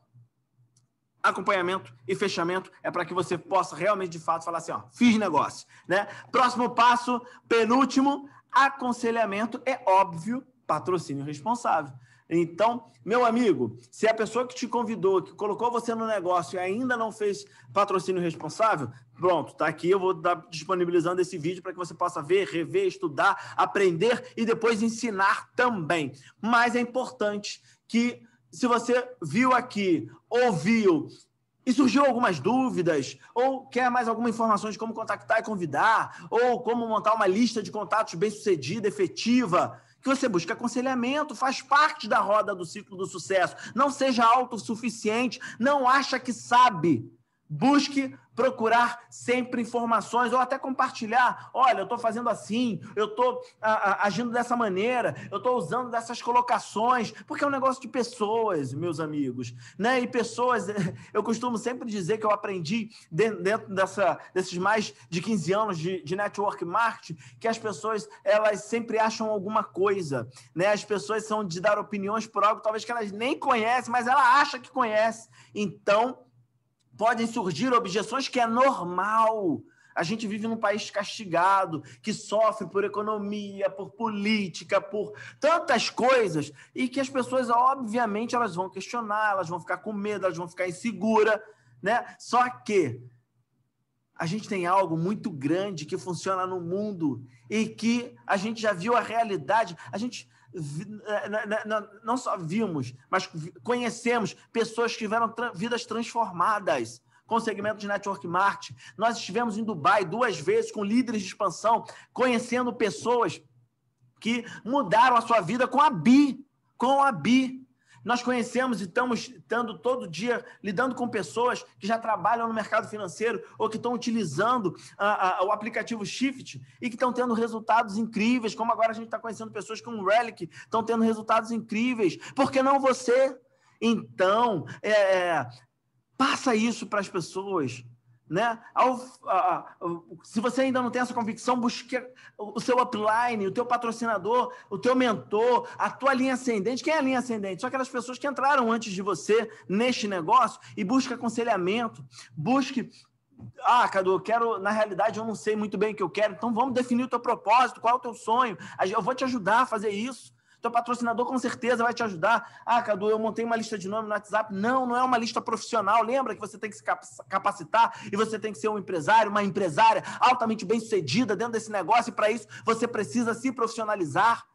A: acompanhamento e fechamento é para que você possa realmente, de fato, falar assim, ó, fiz negócio, né? Próximo passo, penúltimo, aconselhamento é óbvio, patrocínio responsável. Então, meu amigo, se a pessoa que te convidou, que colocou você no negócio e ainda não fez patrocínio responsável, pronto, tá aqui, eu vou estar disponibilizando esse vídeo para que você possa ver, rever, estudar, aprender e depois ensinar também. Mas é importante que se você viu aqui, ouviu e surgiu algumas dúvidas, ou quer mais alguma informação de como contactar e convidar, ou como montar uma lista de contatos bem-sucedida, efetiva, que você busque aconselhamento, faz parte da roda do ciclo do sucesso. Não seja autossuficiente, não acha que sabe. Busque procurar sempre informações ou até compartilhar. Olha, eu estou fazendo assim, eu estou agindo dessa maneira, eu estou usando dessas colocações, porque é um negócio de pessoas, meus amigos, né? E pessoas, [laughs] eu costumo sempre dizer que eu aprendi dentro dessa, desses mais de 15 anos de, de network marketing que as pessoas elas sempre acham alguma coisa, né? As pessoas são de dar opiniões por algo talvez que elas nem conhecem, mas ela acha que conhece. Então podem surgir objeções que é normal. A gente vive num país castigado, que sofre por economia, por política, por tantas coisas, e que as pessoas, obviamente, elas vão questionar, elas vão ficar com medo, elas vão ficar insegura, né? Só que a gente tem algo muito grande que funciona no mundo e que a gente já viu a realidade. A gente é, não só vimos, mas conhecemos pessoas que tiveram vidas transformadas com o segmento de network marketing. Nós estivemos em Dubai duas vezes com líderes de expansão, conhecendo pessoas que mudaram a sua vida com a BI, com a BI. Nós conhecemos e estamos tendo todo dia lidando com pessoas que já trabalham no mercado financeiro ou que estão utilizando ah, ah, o aplicativo Shift e que estão tendo resultados incríveis, como agora a gente está conhecendo pessoas com Relic, estão tendo resultados incríveis. Por que não você? Então, é, é passa isso para as pessoas. Né? Ao, a, a, se você ainda não tem essa convicção, busque o seu upline, o teu patrocinador, o teu mentor, a tua linha ascendente. Quem é a linha ascendente? São aquelas pessoas que entraram antes de você neste negócio e busque aconselhamento, busque ah, Cadu, eu quero, na realidade, eu não sei muito bem o que eu quero, então vamos definir o teu propósito, qual é o teu sonho, eu vou te ajudar a fazer isso. Teu patrocinador com certeza vai te ajudar. Ah, Cadu, eu montei uma lista de nome no WhatsApp. Não, não é uma lista profissional. Lembra que você tem que se capacitar e você tem que ser um empresário, uma empresária altamente bem-sucedida dentro desse negócio e para isso você precisa se profissionalizar.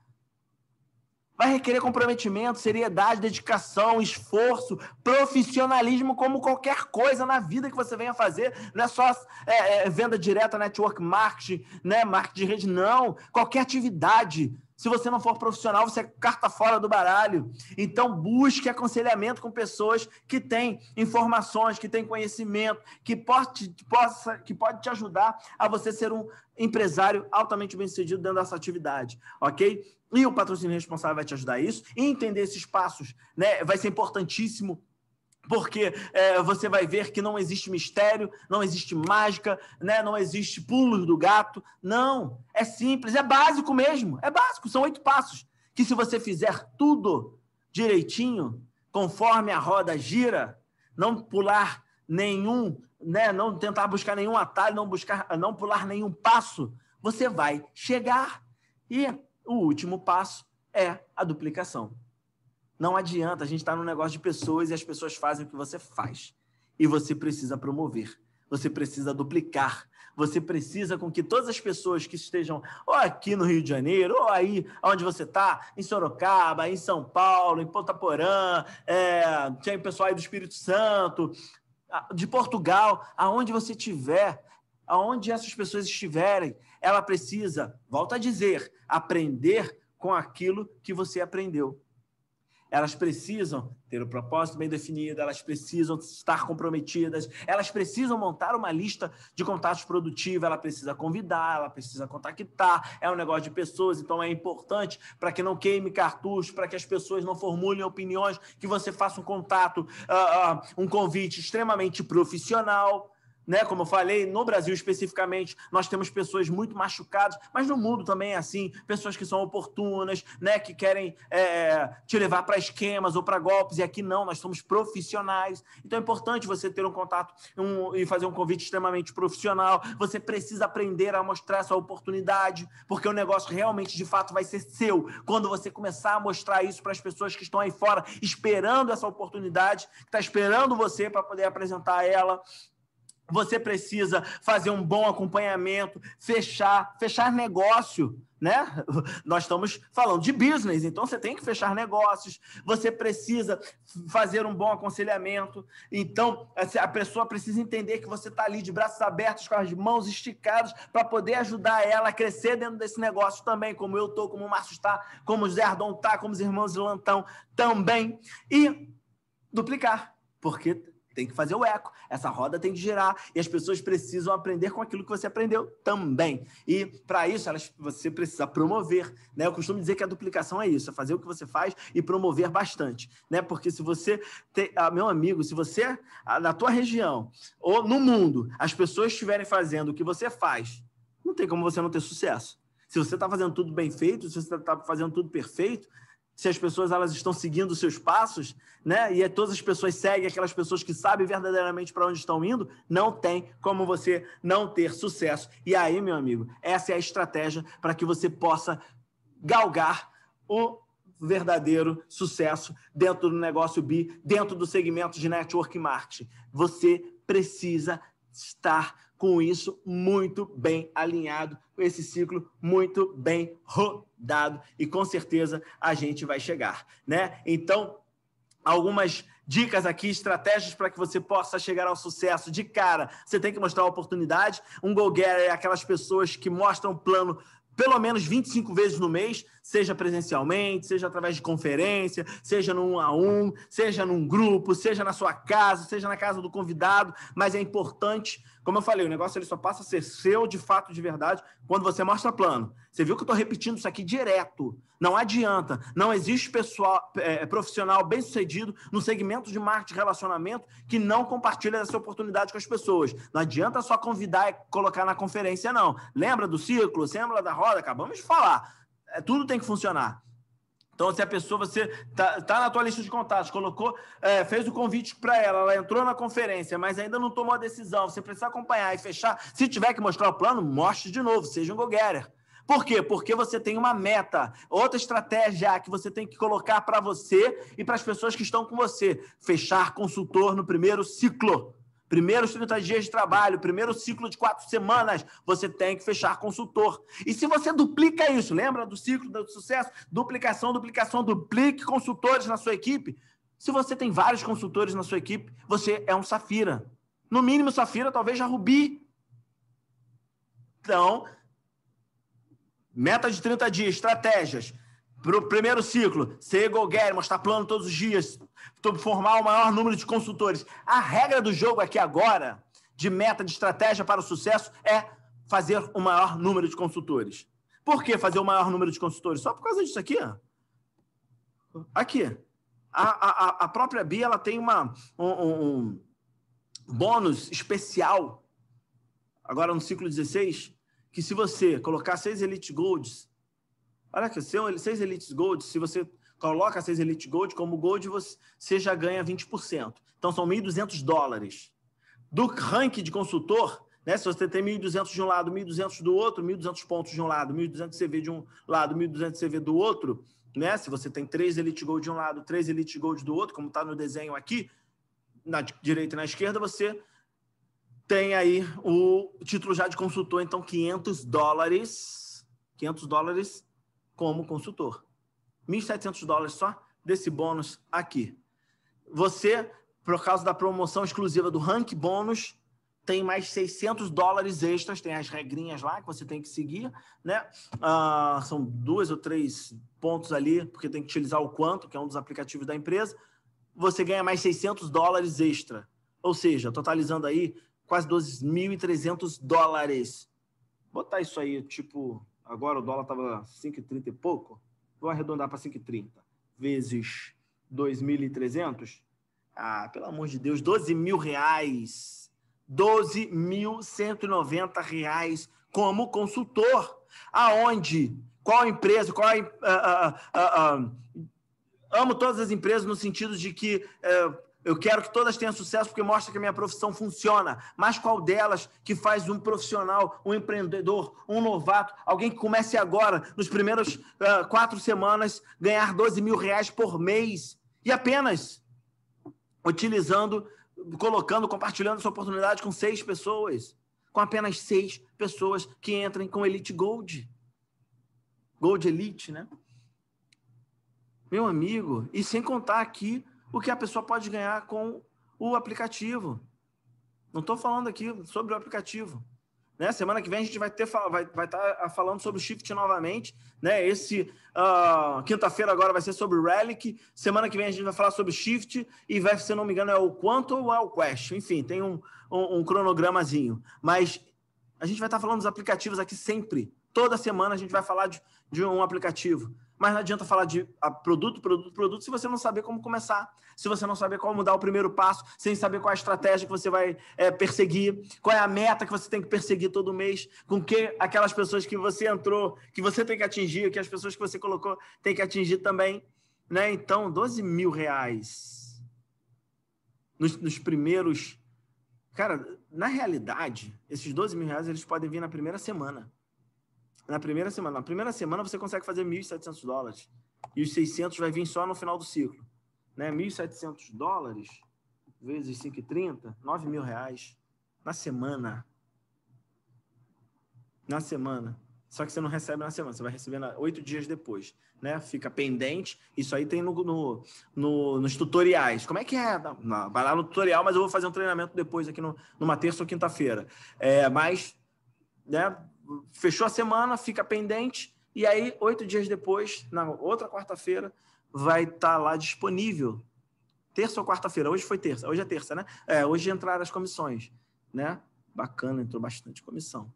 A: Vai requerer comprometimento, seriedade, dedicação, esforço, profissionalismo, como qualquer coisa na vida que você venha fazer. Não é só é, é, venda direta, network marketing, né? marketing de rede, não. Qualquer atividade se você não for profissional, você é carta fora do baralho. Então, busque aconselhamento com pessoas que têm informações, que têm conhecimento, que pode, possa, que pode te ajudar a você ser um empresário altamente bem-sucedido dentro dessa atividade, ok? E o patrocínio responsável vai te ajudar a isso. E entender esses passos né, vai ser importantíssimo porque é, você vai ver que não existe mistério, não existe mágica, né? não existe pulos do gato. Não, é simples, é básico mesmo, é básico, são oito passos. Que se você fizer tudo direitinho, conforme a roda gira, não pular nenhum, né? não tentar buscar nenhum atalho, não, buscar, não pular nenhum passo, você vai chegar. E o último passo é a duplicação. Não adianta, a gente está no negócio de pessoas e as pessoas fazem o que você faz. E você precisa promover, você precisa duplicar, você precisa com que todas as pessoas que estejam ou aqui no Rio de Janeiro, ou aí onde você está, em Sorocaba, em São Paulo, em Ponta Porã, é, tem o pessoal aí do Espírito Santo, de Portugal, aonde você tiver, aonde essas pessoas estiverem, ela precisa, volta a dizer, aprender com aquilo que você aprendeu. Elas precisam ter o um propósito bem definido, elas precisam estar comprometidas, elas precisam montar uma lista de contatos produtiva, ela precisa convidar, ela precisa contactar, é um negócio de pessoas, então é importante para que não queime cartuchos, para que as pessoas não formulem opiniões, que você faça um contato, uh, uh, um convite extremamente profissional né? Como eu falei, no Brasil especificamente, nós temos pessoas muito machucadas, mas no mundo também é assim, pessoas que são oportunas, né? Que querem é, te levar para esquemas ou para golpes, e aqui não, nós somos profissionais. Então é importante você ter um contato um, e fazer um convite extremamente profissional. Você precisa aprender a mostrar sua oportunidade, porque o negócio realmente, de fato, vai ser seu. Quando você começar a mostrar isso para as pessoas que estão aí fora, esperando essa oportunidade, que está esperando você para poder apresentar ela. Você precisa fazer um bom acompanhamento, fechar, fechar negócio, né? Nós estamos falando de business, então você tem que fechar negócios, você precisa fazer um bom aconselhamento. Então, a pessoa precisa entender que você está ali de braços abertos, com as mãos esticadas, para poder ajudar ela a crescer dentro desse negócio também, como eu estou, como o Márcio está, como o Zé Ardon está, como os irmãos Lantão também. E duplicar, porque tem que fazer o eco, essa roda tem que girar e as pessoas precisam aprender com aquilo que você aprendeu também. E para isso, elas, você precisa promover. Né? Eu costumo dizer que a duplicação é isso, é fazer o que você faz e promover bastante. Né? Porque se você, te, ah, meu amigo, se você, ah, na tua região ou no mundo, as pessoas estiverem fazendo o que você faz, não tem como você não ter sucesso. Se você está fazendo tudo bem feito, se você está fazendo tudo perfeito, se as pessoas elas estão seguindo seus passos, né? E é todas as pessoas seguem aquelas pessoas que sabem verdadeiramente para onde estão indo, não tem como você não ter sucesso. E aí, meu amigo, essa é a estratégia para que você possa galgar o verdadeiro sucesso dentro do negócio B, dentro do segmento de network marketing. Você precisa estar com isso muito bem alinhado esse ciclo muito bem rodado e com certeza a gente vai chegar, né? Então, algumas dicas aqui, estratégias para que você possa chegar ao sucesso de cara. Você tem que mostrar a oportunidade. Um go-getter é aquelas pessoas que mostram o plano pelo menos 25 vezes no mês, seja presencialmente, seja através de conferência, seja num a um, seja num grupo, seja na sua casa, seja na casa do convidado, mas é importante, como eu falei, o negócio ele só passa a ser seu de fato de verdade quando você mostra plano. Você viu que eu estou repetindo isso aqui direto. Não adianta. Não existe pessoal, é, é, profissional bem-sucedido no segmento de marketing e relacionamento que não compartilha essa oportunidade com as pessoas. Não adianta só convidar e colocar na conferência, não. Lembra do ciclo? Lembra da roda? Acabamos de falar. É, tudo tem que funcionar. Então, se a pessoa, você tá, tá na tua lista de contatos, colocou, é, fez o convite para ela, ela entrou na conferência, mas ainda não tomou a decisão, você precisa acompanhar e fechar. Se tiver que mostrar o plano, mostre de novo, seja um go-getter. Por quê? Porque você tem uma meta, outra estratégia que você tem que colocar para você e para as pessoas que estão com você. Fechar consultor no primeiro ciclo. Primeiros 30 dias de trabalho, primeiro ciclo de quatro semanas, você tem que fechar consultor. E se você duplica isso, lembra do ciclo do sucesso? Duplicação, duplicação, duplique consultores na sua equipe. Se você tem vários consultores na sua equipe, você é um Safira. No mínimo, Safira, talvez já Rubi. Então, Meta de 30 dias, estratégias. Para o primeiro ciclo, ser go mostrar plano todos os dias, formar o maior número de consultores. A regra do jogo aqui agora, de meta de estratégia para o sucesso, é fazer o maior número de consultores. Por que fazer o maior número de consultores? Só por causa disso aqui. Aqui. A, a, a própria Bia ela tem uma, um, um bônus especial agora no ciclo 16 que se você colocar seis Elite Golds, olha que são seis Elite Golds, se você coloca seis Elite Gold como Gold, você já ganha 20%. Então são 1.200 dólares. Do ranking de consultor, né, se você tem 1.200 de um lado, 1.200 do outro, 1.200 pontos de um lado, 1.200 CV de um lado, 1.200 CV do outro, né, se você tem três Elite Gold de um lado, três Elite Gold do outro, como está no desenho aqui, na direita e na esquerda, você tem aí o título já de consultor, então 500 dólares, 500 dólares como consultor. 1.700 dólares só desse bônus aqui. Você, por causa da promoção exclusiva do Rank Bônus, tem mais 600 dólares extras, tem as regrinhas lá que você tem que seguir, né? Ah, são dois ou três pontos ali, porque tem que utilizar o Quanto, que é um dos aplicativos da empresa. Você ganha mais 600 dólares extra. Ou seja, totalizando aí quase 12.300 dólares. Botar isso aí, tipo, agora o dólar estava 5,30 e pouco, vou arredondar para 5,30 vezes 2.300. Ah, pelo amor de Deus, 12 mil reais. 12.190 reais como consultor. Aonde? Qual empresa? Qual. Ah, ah, ah, amo todas as empresas no sentido de que eh, eu quero que todas tenham sucesso porque mostra que a minha profissão funciona. Mas qual delas que faz um profissional, um empreendedor, um novato, alguém que comece agora, nos primeiros uh, quatro semanas, ganhar 12 mil reais por mês e apenas utilizando, colocando, compartilhando essa oportunidade com seis pessoas, com apenas seis pessoas que entrem com Elite Gold, Gold Elite, né? Meu amigo, e sem contar aqui o que a pessoa pode ganhar com o aplicativo. Não estou falando aqui sobre o aplicativo. Né? Semana que vem a gente vai ter vai vai estar tá ah, falando sobre o Shift novamente, né? Esse uh, quinta-feira agora vai ser sobre o Relic, semana que vem a gente vai falar sobre o Shift e vai, se não me engano, é o quanto ou é o Quest, enfim, tem um, um, um cronogramazinho. Mas a gente vai estar tá falando dos aplicativos aqui sempre. Toda semana a gente vai falar de, de um aplicativo. Mas não adianta falar de ah, produto, produto, produto, se você não saber como começar, se você não saber como dar o primeiro passo, sem saber qual a estratégia que você vai é, perseguir, qual é a meta que você tem que perseguir todo mês, com que aquelas pessoas que você entrou, que você tem que atingir, que as pessoas que você colocou tem que atingir também. Né? Então, 12 mil reais nos, nos primeiros. Cara, na realidade, esses 12 mil reais eles podem vir na primeira semana na primeira semana. Na primeira semana você consegue fazer 1.700 dólares e os 600 vai vir só no final do ciclo. Né? 1.700 dólares vezes 5,30, 9 mil reais na semana. Na semana. Só que você não recebe na semana, você vai receber oito dias depois, né? Fica pendente. Isso aí tem no, no, no nos tutoriais. Como é que é? Não, não, vai lá no tutorial, mas eu vou fazer um treinamento depois aqui no, numa terça ou quinta-feira. É, mas, né? fechou a semana, fica pendente, e aí, oito dias depois, na outra quarta-feira, vai estar tá lá disponível. Terça ou quarta-feira? Hoje foi terça, hoje é terça, né? É, hoje entraram as comissões, né? Bacana, entrou bastante comissão.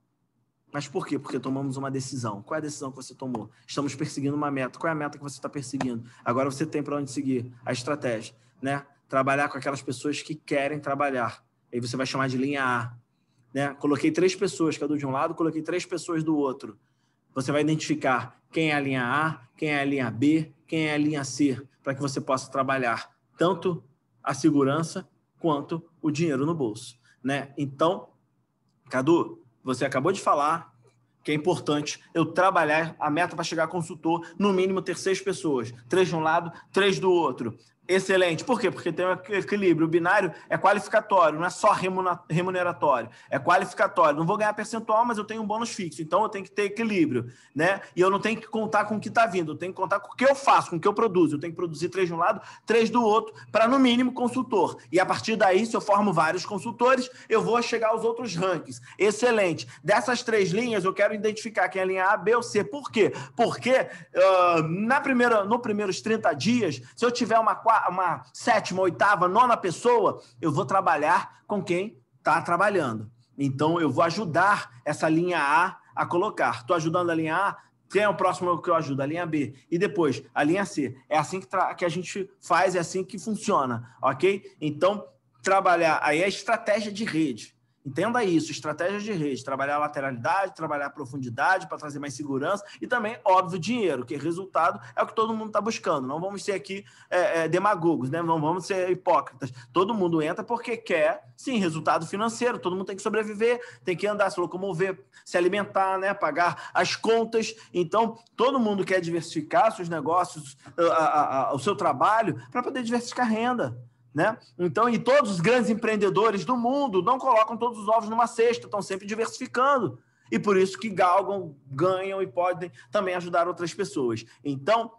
A: Mas por quê? Porque tomamos uma decisão. Qual é a decisão que você tomou? Estamos perseguindo uma meta. Qual é a meta que você está perseguindo? Agora você tem para onde seguir a estratégia, né? Trabalhar com aquelas pessoas que querem trabalhar. Aí você vai chamar de linha A. Né? Coloquei três pessoas, cada é um de um lado, coloquei três pessoas do outro. Você vai identificar quem é a linha A, quem é a linha B, quem é a linha C, para que você possa trabalhar tanto a segurança quanto o dinheiro no bolso. Né? Então, Cadu, você acabou de falar que é importante eu trabalhar a meta para chegar consultor, no mínimo ter seis pessoas, três de um lado, três do outro. Excelente. Por quê? Porque tem um equilíbrio. O binário é qualificatório, não é só remuneratório. É qualificatório. Não vou ganhar percentual, mas eu tenho um bônus fixo. Então eu tenho que ter equilíbrio, né? E eu não tenho que contar com o que está vindo. Eu tenho que contar com o que eu faço, com o que eu produzo. Eu tenho que produzir três de um lado, três do outro, para no mínimo consultor. E a partir daí, se eu formo vários consultores, eu vou chegar aos outros rankings. Excelente. Dessas três linhas, eu quero identificar quem é a linha A, B ou C. Por quê? Porque uh, na primeira, no primeiros 30 dias, se eu tiver uma uma sétima, oitava, nona pessoa, eu vou trabalhar com quem está trabalhando. Então, eu vou ajudar essa linha A a colocar. Estou ajudando a linha A, quem é o próximo que eu ajudo? A linha B. E depois, a linha C. É assim que, que a gente faz, é assim que funciona, ok? Então, trabalhar aí é a estratégia de rede. Entenda isso, estratégias de rede, trabalhar lateralidade, trabalhar profundidade para trazer mais segurança e também, óbvio, dinheiro, que resultado é o que todo mundo está buscando. Não vamos ser aqui é, é, demagogos, né? não vamos ser hipócritas. Todo mundo entra porque quer, sim, resultado financeiro, todo mundo tem que sobreviver, tem que andar, se locomover, se alimentar, né? pagar as contas. Então, todo mundo quer diversificar seus negócios, a, a, a, o seu trabalho, para poder diversificar a renda. Né? Então, e todos os grandes empreendedores do mundo não colocam todos os ovos numa cesta, estão sempre diversificando. E por isso que galgam, ganham e podem também ajudar outras pessoas. Então,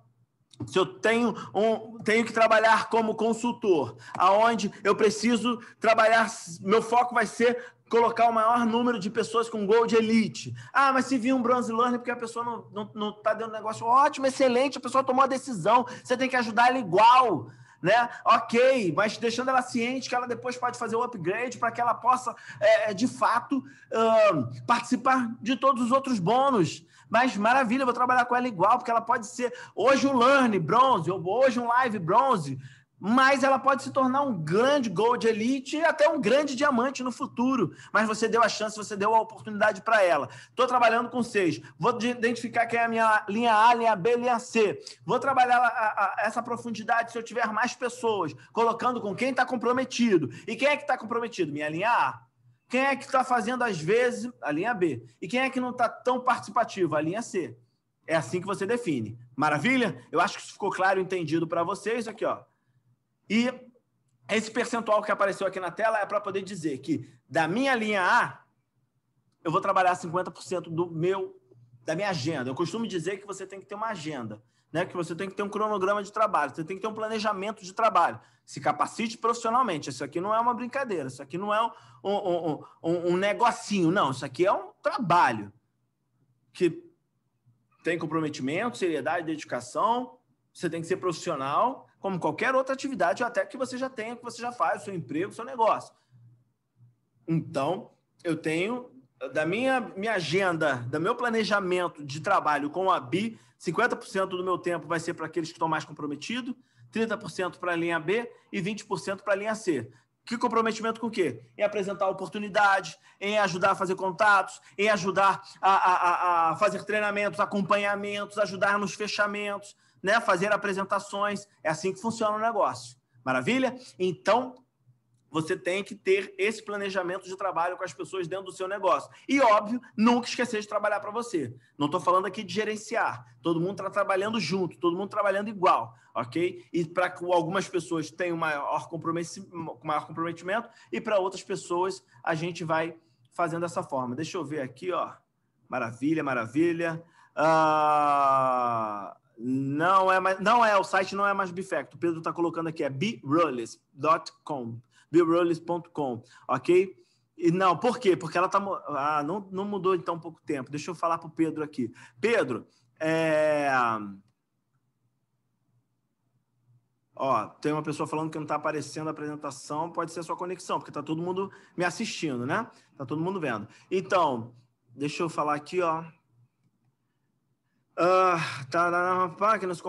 A: se eu tenho, um, tenho que trabalhar como consultor, aonde eu preciso trabalhar, meu foco vai ser colocar o maior número de pessoas com Gold Elite. Ah, mas se vir um Bronze Learner porque a pessoa não está não, não tá dando negócio, ótimo, excelente, a pessoa tomou a decisão, você tem que ajudar ela igual né? Ok, mas deixando ela ciente que ela depois pode fazer o upgrade para que ela possa, é, é de fato, uh, participar de todos os outros bônus. Mas maravilha, vou trabalhar com ela igual, porque ela pode ser hoje um Learn bronze, ou hoje um Live bronze mas ela pode se tornar um grande gold elite e até um grande diamante no futuro. Mas você deu a chance, você deu a oportunidade para ela. Estou trabalhando com seis. Vou identificar quem é a minha linha A, linha B, linha C. Vou trabalhar a, a, essa profundidade se eu tiver mais pessoas, colocando com quem está comprometido. E quem é que está comprometido? Minha linha A. Quem é que está fazendo às vezes a linha B? E quem é que não está tão participativo? A linha C. É assim que você define. Maravilha? Eu acho que isso ficou claro e entendido para vocês. Aqui, ó. E esse percentual que apareceu aqui na tela é para poder dizer que da minha linha A, eu vou trabalhar 50% do meu da minha agenda. Eu costumo dizer que você tem que ter uma agenda, né? Que você tem que ter um cronograma de trabalho, você tem que ter um planejamento de trabalho. Se capacite profissionalmente. Isso aqui não é uma brincadeira, isso aqui não é um, um, um, um negocinho, não. Isso aqui é um trabalho que tem comprometimento, seriedade, dedicação. Você tem que ser profissional como qualquer outra atividade, ou até que você já tenha, que você já faz, o seu emprego, o seu negócio. Então, eu tenho da minha, minha agenda, do meu planejamento de trabalho com a BI, 50% do meu tempo vai ser para aqueles que estão mais comprometidos, 30% para a linha B e 20% para a linha C. Que comprometimento com o quê? Em apresentar oportunidade, em ajudar a fazer contatos, em ajudar a, a, a fazer treinamentos, acompanhamentos, ajudar nos fechamentos, né, fazer apresentações. É assim que funciona o negócio. Maravilha? Então, você tem que ter esse planejamento de trabalho com as pessoas dentro do seu negócio. E, óbvio, nunca esquecer de trabalhar para você. Não estou falando aqui de gerenciar. Todo mundo está trabalhando junto, todo mundo trabalhando igual, ok? E para que algumas pessoas tenham maior comprometimento e para outras pessoas a gente vai fazendo dessa forma. Deixa eu ver aqui, ó. Maravilha, maravilha. Ah... Não é mais, não é, o site não é mais Bifecto. O Pedro está colocando aqui, é birullis.com, birullis.com, ok? E não, por quê? Porque ela está, Ah, não, não mudou então pouco tempo. Deixa eu falar para o Pedro aqui. Pedro, é. Ó, tem uma pessoa falando que não está aparecendo a apresentação, pode ser a sua conexão, porque está todo mundo me assistindo, né? Está todo mundo vendo. Então, deixa eu falar aqui, ó. Ah, tá na tá, que nos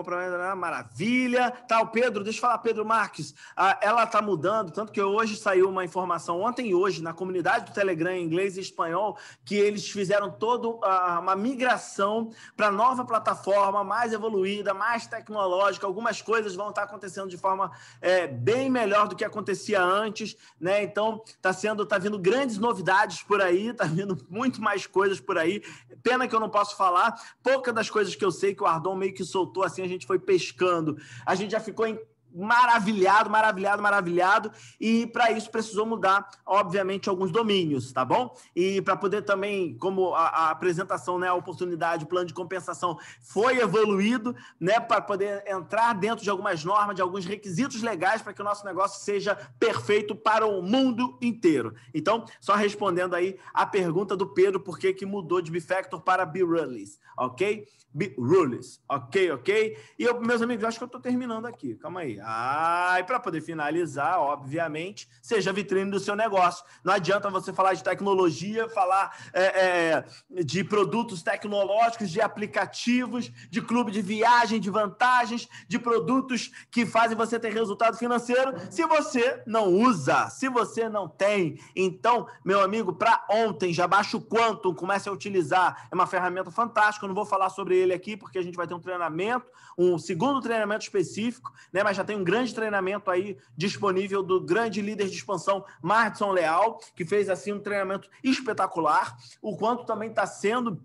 A: maravilha. Tá, o Pedro, deixa eu falar, Pedro Marques. Ah, ela tá mudando, tanto que hoje saiu uma informação, ontem e hoje, na comunidade do Telegram em inglês e espanhol, que eles fizeram toda ah, uma migração para nova plataforma, mais evoluída, mais tecnológica. Algumas coisas vão estar tá acontecendo de forma é, bem melhor do que acontecia antes, né? Então, tá sendo, tá vindo grandes novidades por aí, tá vindo muito mais coisas por aí. Pena que eu não posso falar. Pouca das coisas que eu sei que o Ardon meio que soltou assim, a gente foi pescando. A gente já ficou em maravilhado, maravilhado, maravilhado, e para isso precisou mudar, obviamente, alguns domínios, tá bom? E para poder também, como a, a, apresentação, né, a oportunidade, o plano de compensação foi evoluído, né, para poder entrar dentro de algumas normas, de alguns requisitos legais para que o nosso negócio seja perfeito para o mundo inteiro. Então, só respondendo aí a pergunta do Pedro, por que que mudou de Bifactor para b Rules, ok? b Rules, ok, ok? E eu, meus amigos, acho que eu estou terminando aqui, calma aí. Ah, e para poder finalizar, obviamente, seja a vitrine do seu negócio. Não adianta você falar de tecnologia, falar é, é, de produtos tecnológicos, de aplicativos, de clube de viagem, de vantagens, de produtos que fazem você ter resultado financeiro, se você não usa, se você não tem. Então, meu amigo, para ontem, já baixa o Quantum, comece a utilizar. É uma ferramenta fantástica, eu não vou falar sobre ele aqui, porque a gente vai ter um treinamento, um segundo treinamento específico, né? mas já tem tem um grande treinamento aí disponível do grande líder de expansão, Martinson Leal, que fez assim um treinamento espetacular, o quanto também está sendo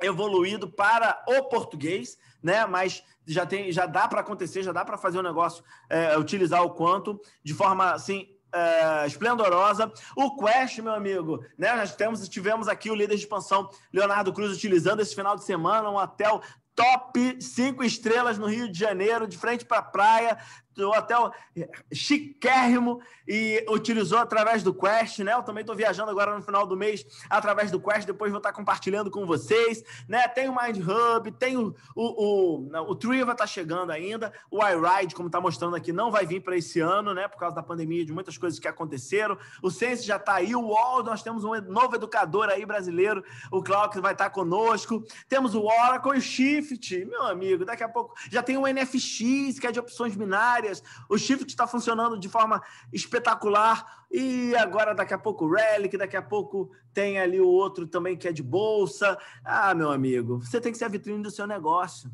A: evoluído para o português, né? Mas já tem, já dá para acontecer, já dá para fazer o um negócio, é, utilizar o quanto de forma assim é, esplendorosa. O Quest, meu amigo, né? Nós temos, tivemos aqui o líder de expansão Leonardo Cruz utilizando esse final de semana um hotel top 5 estrelas no Rio de Janeiro, de frente para a praia, um hotel é, chiquérrimo e utilizou através do Quest, né? Eu também estou viajando agora no final do mês através do Quest, depois vou estar tá compartilhando com vocês, né? Tem o Mind Hub, tem o, o, o, o Triva está chegando ainda, o iRide, como está mostrando aqui, não vai vir para esse ano, né? Por causa da pandemia, de muitas coisas que aconteceram. O Sense já está aí, o Wall, nós temos um novo educador aí brasileiro, o Cláudio, que vai estar tá conosco. Temos o Oracle e o Shift, meu amigo, daqui a pouco já tem o NFX, que é de opções binárias, vitórias, o chifre está funcionando de forma espetacular, e agora daqui a pouco o Relic, daqui a pouco tem ali o outro também que é de bolsa. Ah, meu amigo, você tem que ser a vitrine do seu negócio.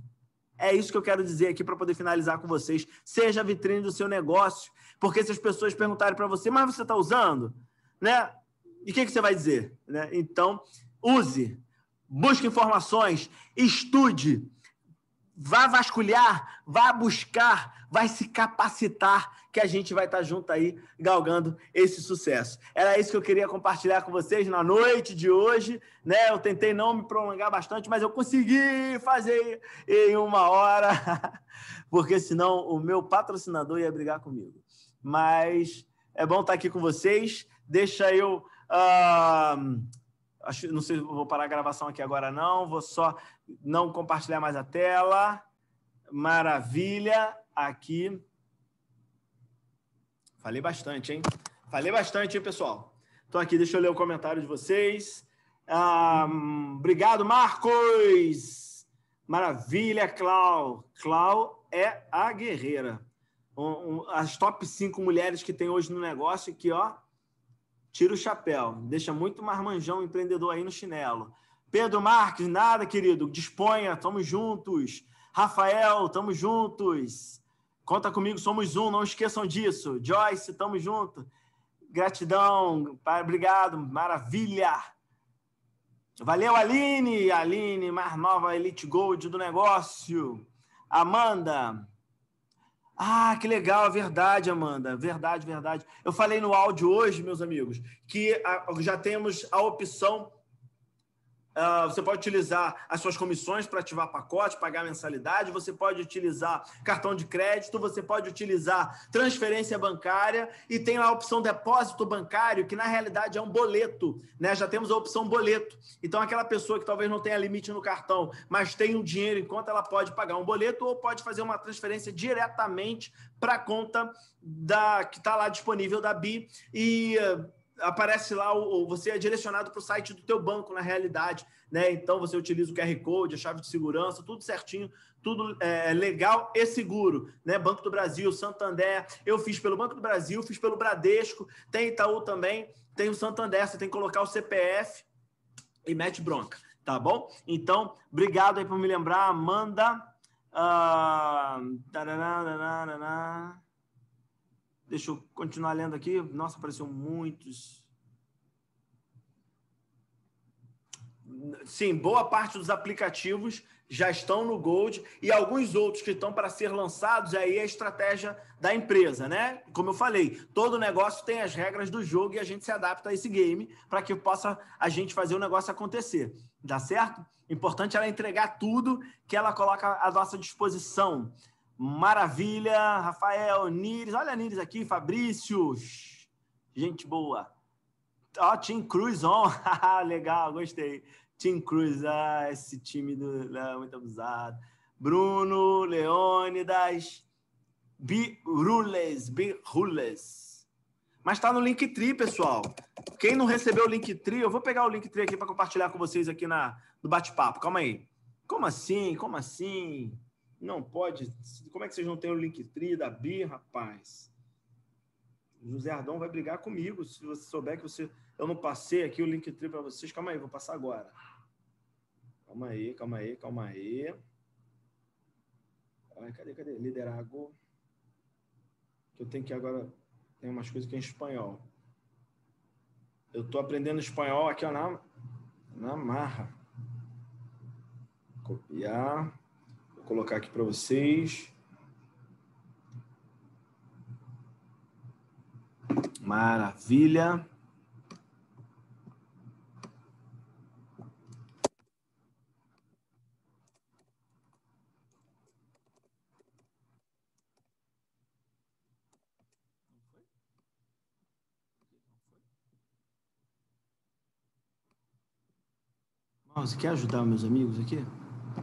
A: É isso que eu quero dizer aqui para poder finalizar com vocês. Seja a vitrine do seu negócio, porque se as pessoas perguntarem para você, mas você está usando, né? E o que, que você vai dizer? Né? Então, use, busque informações, estude, vá vasculhar, vá buscar, vai se capacitar, que a gente vai estar tá junto aí galgando esse sucesso. Era isso que eu queria compartilhar com vocês na noite de hoje, né? Eu tentei não me prolongar bastante, mas eu consegui fazer em uma hora, [laughs] porque senão o meu patrocinador ia brigar comigo. Mas é bom estar tá aqui com vocês. Deixa eu uh Acho, não sei, vou parar a gravação aqui agora não, vou só não compartilhar mais a tela. Maravilha, aqui. Falei bastante, hein? Falei bastante, hein, pessoal? Estou aqui, deixa eu ler o comentário de vocês. obrigado, Marcos! Maravilha, Clau. Clau é a guerreira. Um, um, as top 5 mulheres que tem hoje no negócio, que ó, Tira o chapéu, deixa muito marmanjão empreendedor aí no chinelo. Pedro Marques, nada, querido, disponha, tamo juntos. Rafael, tamo juntos. Conta comigo, somos um, não esqueçam disso. Joyce, tamo junto. Gratidão, obrigado, maravilha. Valeu, Aline, Aline, mais nova Elite Gold do negócio. Amanda, ah, que legal, verdade, Amanda. Verdade, verdade. Eu falei no áudio hoje, meus amigos, que ah, já temos a opção Uh, você pode utilizar as suas comissões para ativar pacote, pagar mensalidade, você pode utilizar cartão de crédito, você pode utilizar transferência bancária e tem lá a opção depósito bancário, que na realidade é um boleto, né? Já temos a opção boleto. Então, aquela pessoa que talvez não tenha limite no cartão, mas tem um dinheiro em conta, ela pode pagar um boleto ou pode fazer uma transferência diretamente para a conta da, que está lá disponível da BI. E aparece lá, o, você é direcionado para o site do teu banco, na realidade, né? Então, você utiliza o QR Code, a chave de segurança, tudo certinho, tudo é, legal e seguro, né? Banco do Brasil, Santander, eu fiz pelo Banco do Brasil, fiz pelo Bradesco, tem Itaú também, tem o Santander, você tem que colocar o CPF e mete bronca, tá bom? Então, obrigado aí por me lembrar, Amanda. Uh, Deixa eu continuar lendo aqui. Nossa, apareceram muitos. Sim, boa parte dos aplicativos já estão no Gold e alguns outros que estão para ser lançados, aí é a estratégia da empresa, né? Como eu falei, todo negócio tem as regras do jogo e a gente se adapta a esse game para que possa a gente fazer o negócio acontecer. Dá certo? Importante ela entregar tudo que ela coloca à nossa disposição. Maravilha, Rafael, Nires, olha Nires aqui, Fabrício, gente boa. Ó, oh, Tim Cruz on, [laughs] legal, gostei. Tim Cruz, ah, esse time do não, é muito abusado. Bruno, Leônidas, Birules, Birules. Mas tá no Linktree, pessoal. Quem não recebeu o Linktree, eu vou pegar o Linktree aqui para compartilhar com vocês aqui na, no bate-papo. Calma aí. Como assim? Como assim? Não pode. Como é que vocês não têm o Linktree da Bi, rapaz? O José Ardão vai brigar comigo se você souber que você. Eu não passei aqui o Linktree para vocês. Calma aí, vou passar agora. Calma aí, calma aí, calma aí. Ai, cadê, cadê? Liderago. Que eu tenho que agora. Tem umas coisas que é em espanhol. Eu estou aprendendo espanhol aqui ó, na, na marra. Copiar colocar aqui para vocês. Maravilha. Mouse, quer ajudar meus amigos aqui?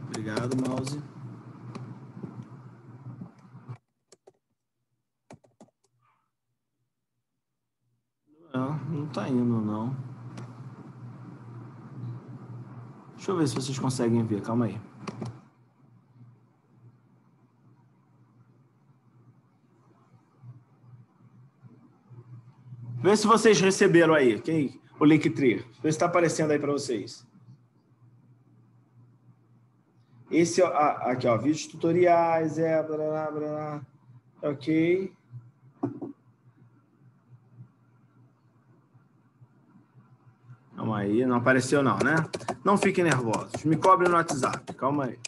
A: Obrigado, Mouse. tá indo, não. Deixa eu ver se vocês conseguem ver, calma aí. Vê se vocês receberam aí, quem? O Linktree. Vê se está aparecendo aí para vocês. Esse, é aqui, ó, vídeos tutoriais, é, blá, blá, blá, ok. Calma aí, não apareceu não, né? Não fiquem nervosos. Me cobre no WhatsApp. Calma aí.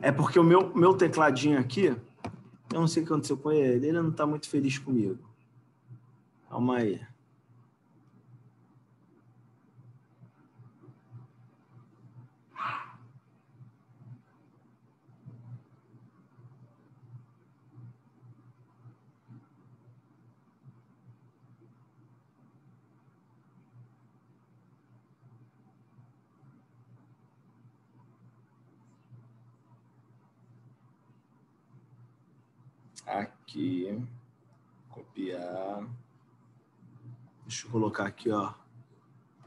A: É porque o meu, meu tecladinho aqui, eu não sei o que aconteceu com ele, ele não está muito feliz comigo. Calma aí. Aqui. Copiar. Deixa eu colocar aqui, ó.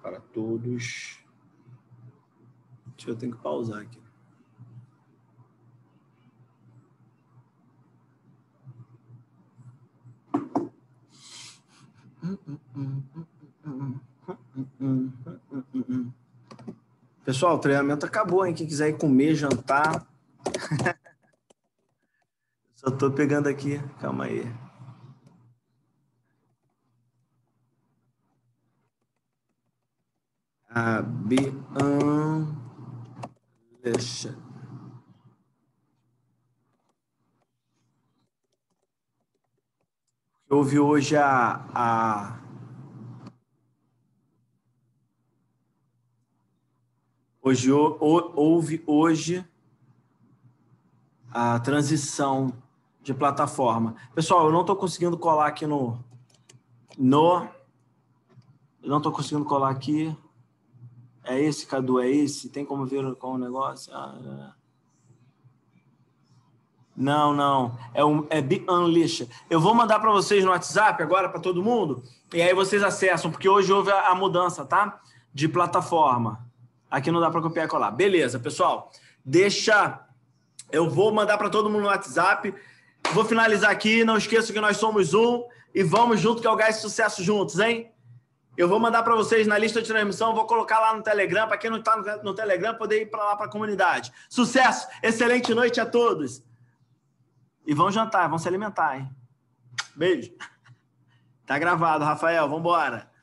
A: Para todos. Deixa eu ter que pausar aqui. Pessoal, o treinamento acabou, hein? Quem quiser ir comer, jantar. [laughs] Só estou pegando aqui, calma aí. Abian Eu ouvi hoje é a, a hoje houve hoje a transição de plataforma. Pessoal, eu não estou conseguindo colar aqui no... no não estou conseguindo colar aqui. É esse, Cadu? É esse? Tem como ver qual o negócio? Ah, é. não, não. É, um, é Be Unleashed. Eu vou mandar para vocês no WhatsApp agora, para todo mundo, e aí vocês acessam, porque hoje houve a, a mudança, tá? De plataforma. Aqui não dá para copiar e colar. Beleza, pessoal. Deixa. Eu vou mandar para todo mundo no WhatsApp. Vou finalizar aqui. Não esqueça que nós somos um e vamos junto que é o Gás Sucesso juntos, hein? Eu vou mandar para vocês na lista de transmissão, vou colocar lá no Telegram, para quem não está no, Telegram poder ir para lá para a comunidade. Sucesso! Excelente noite a todos! E vão jantar, vão se alimentar, hein? Beijo! [laughs] Tá gravado, Rafael, vamos embora!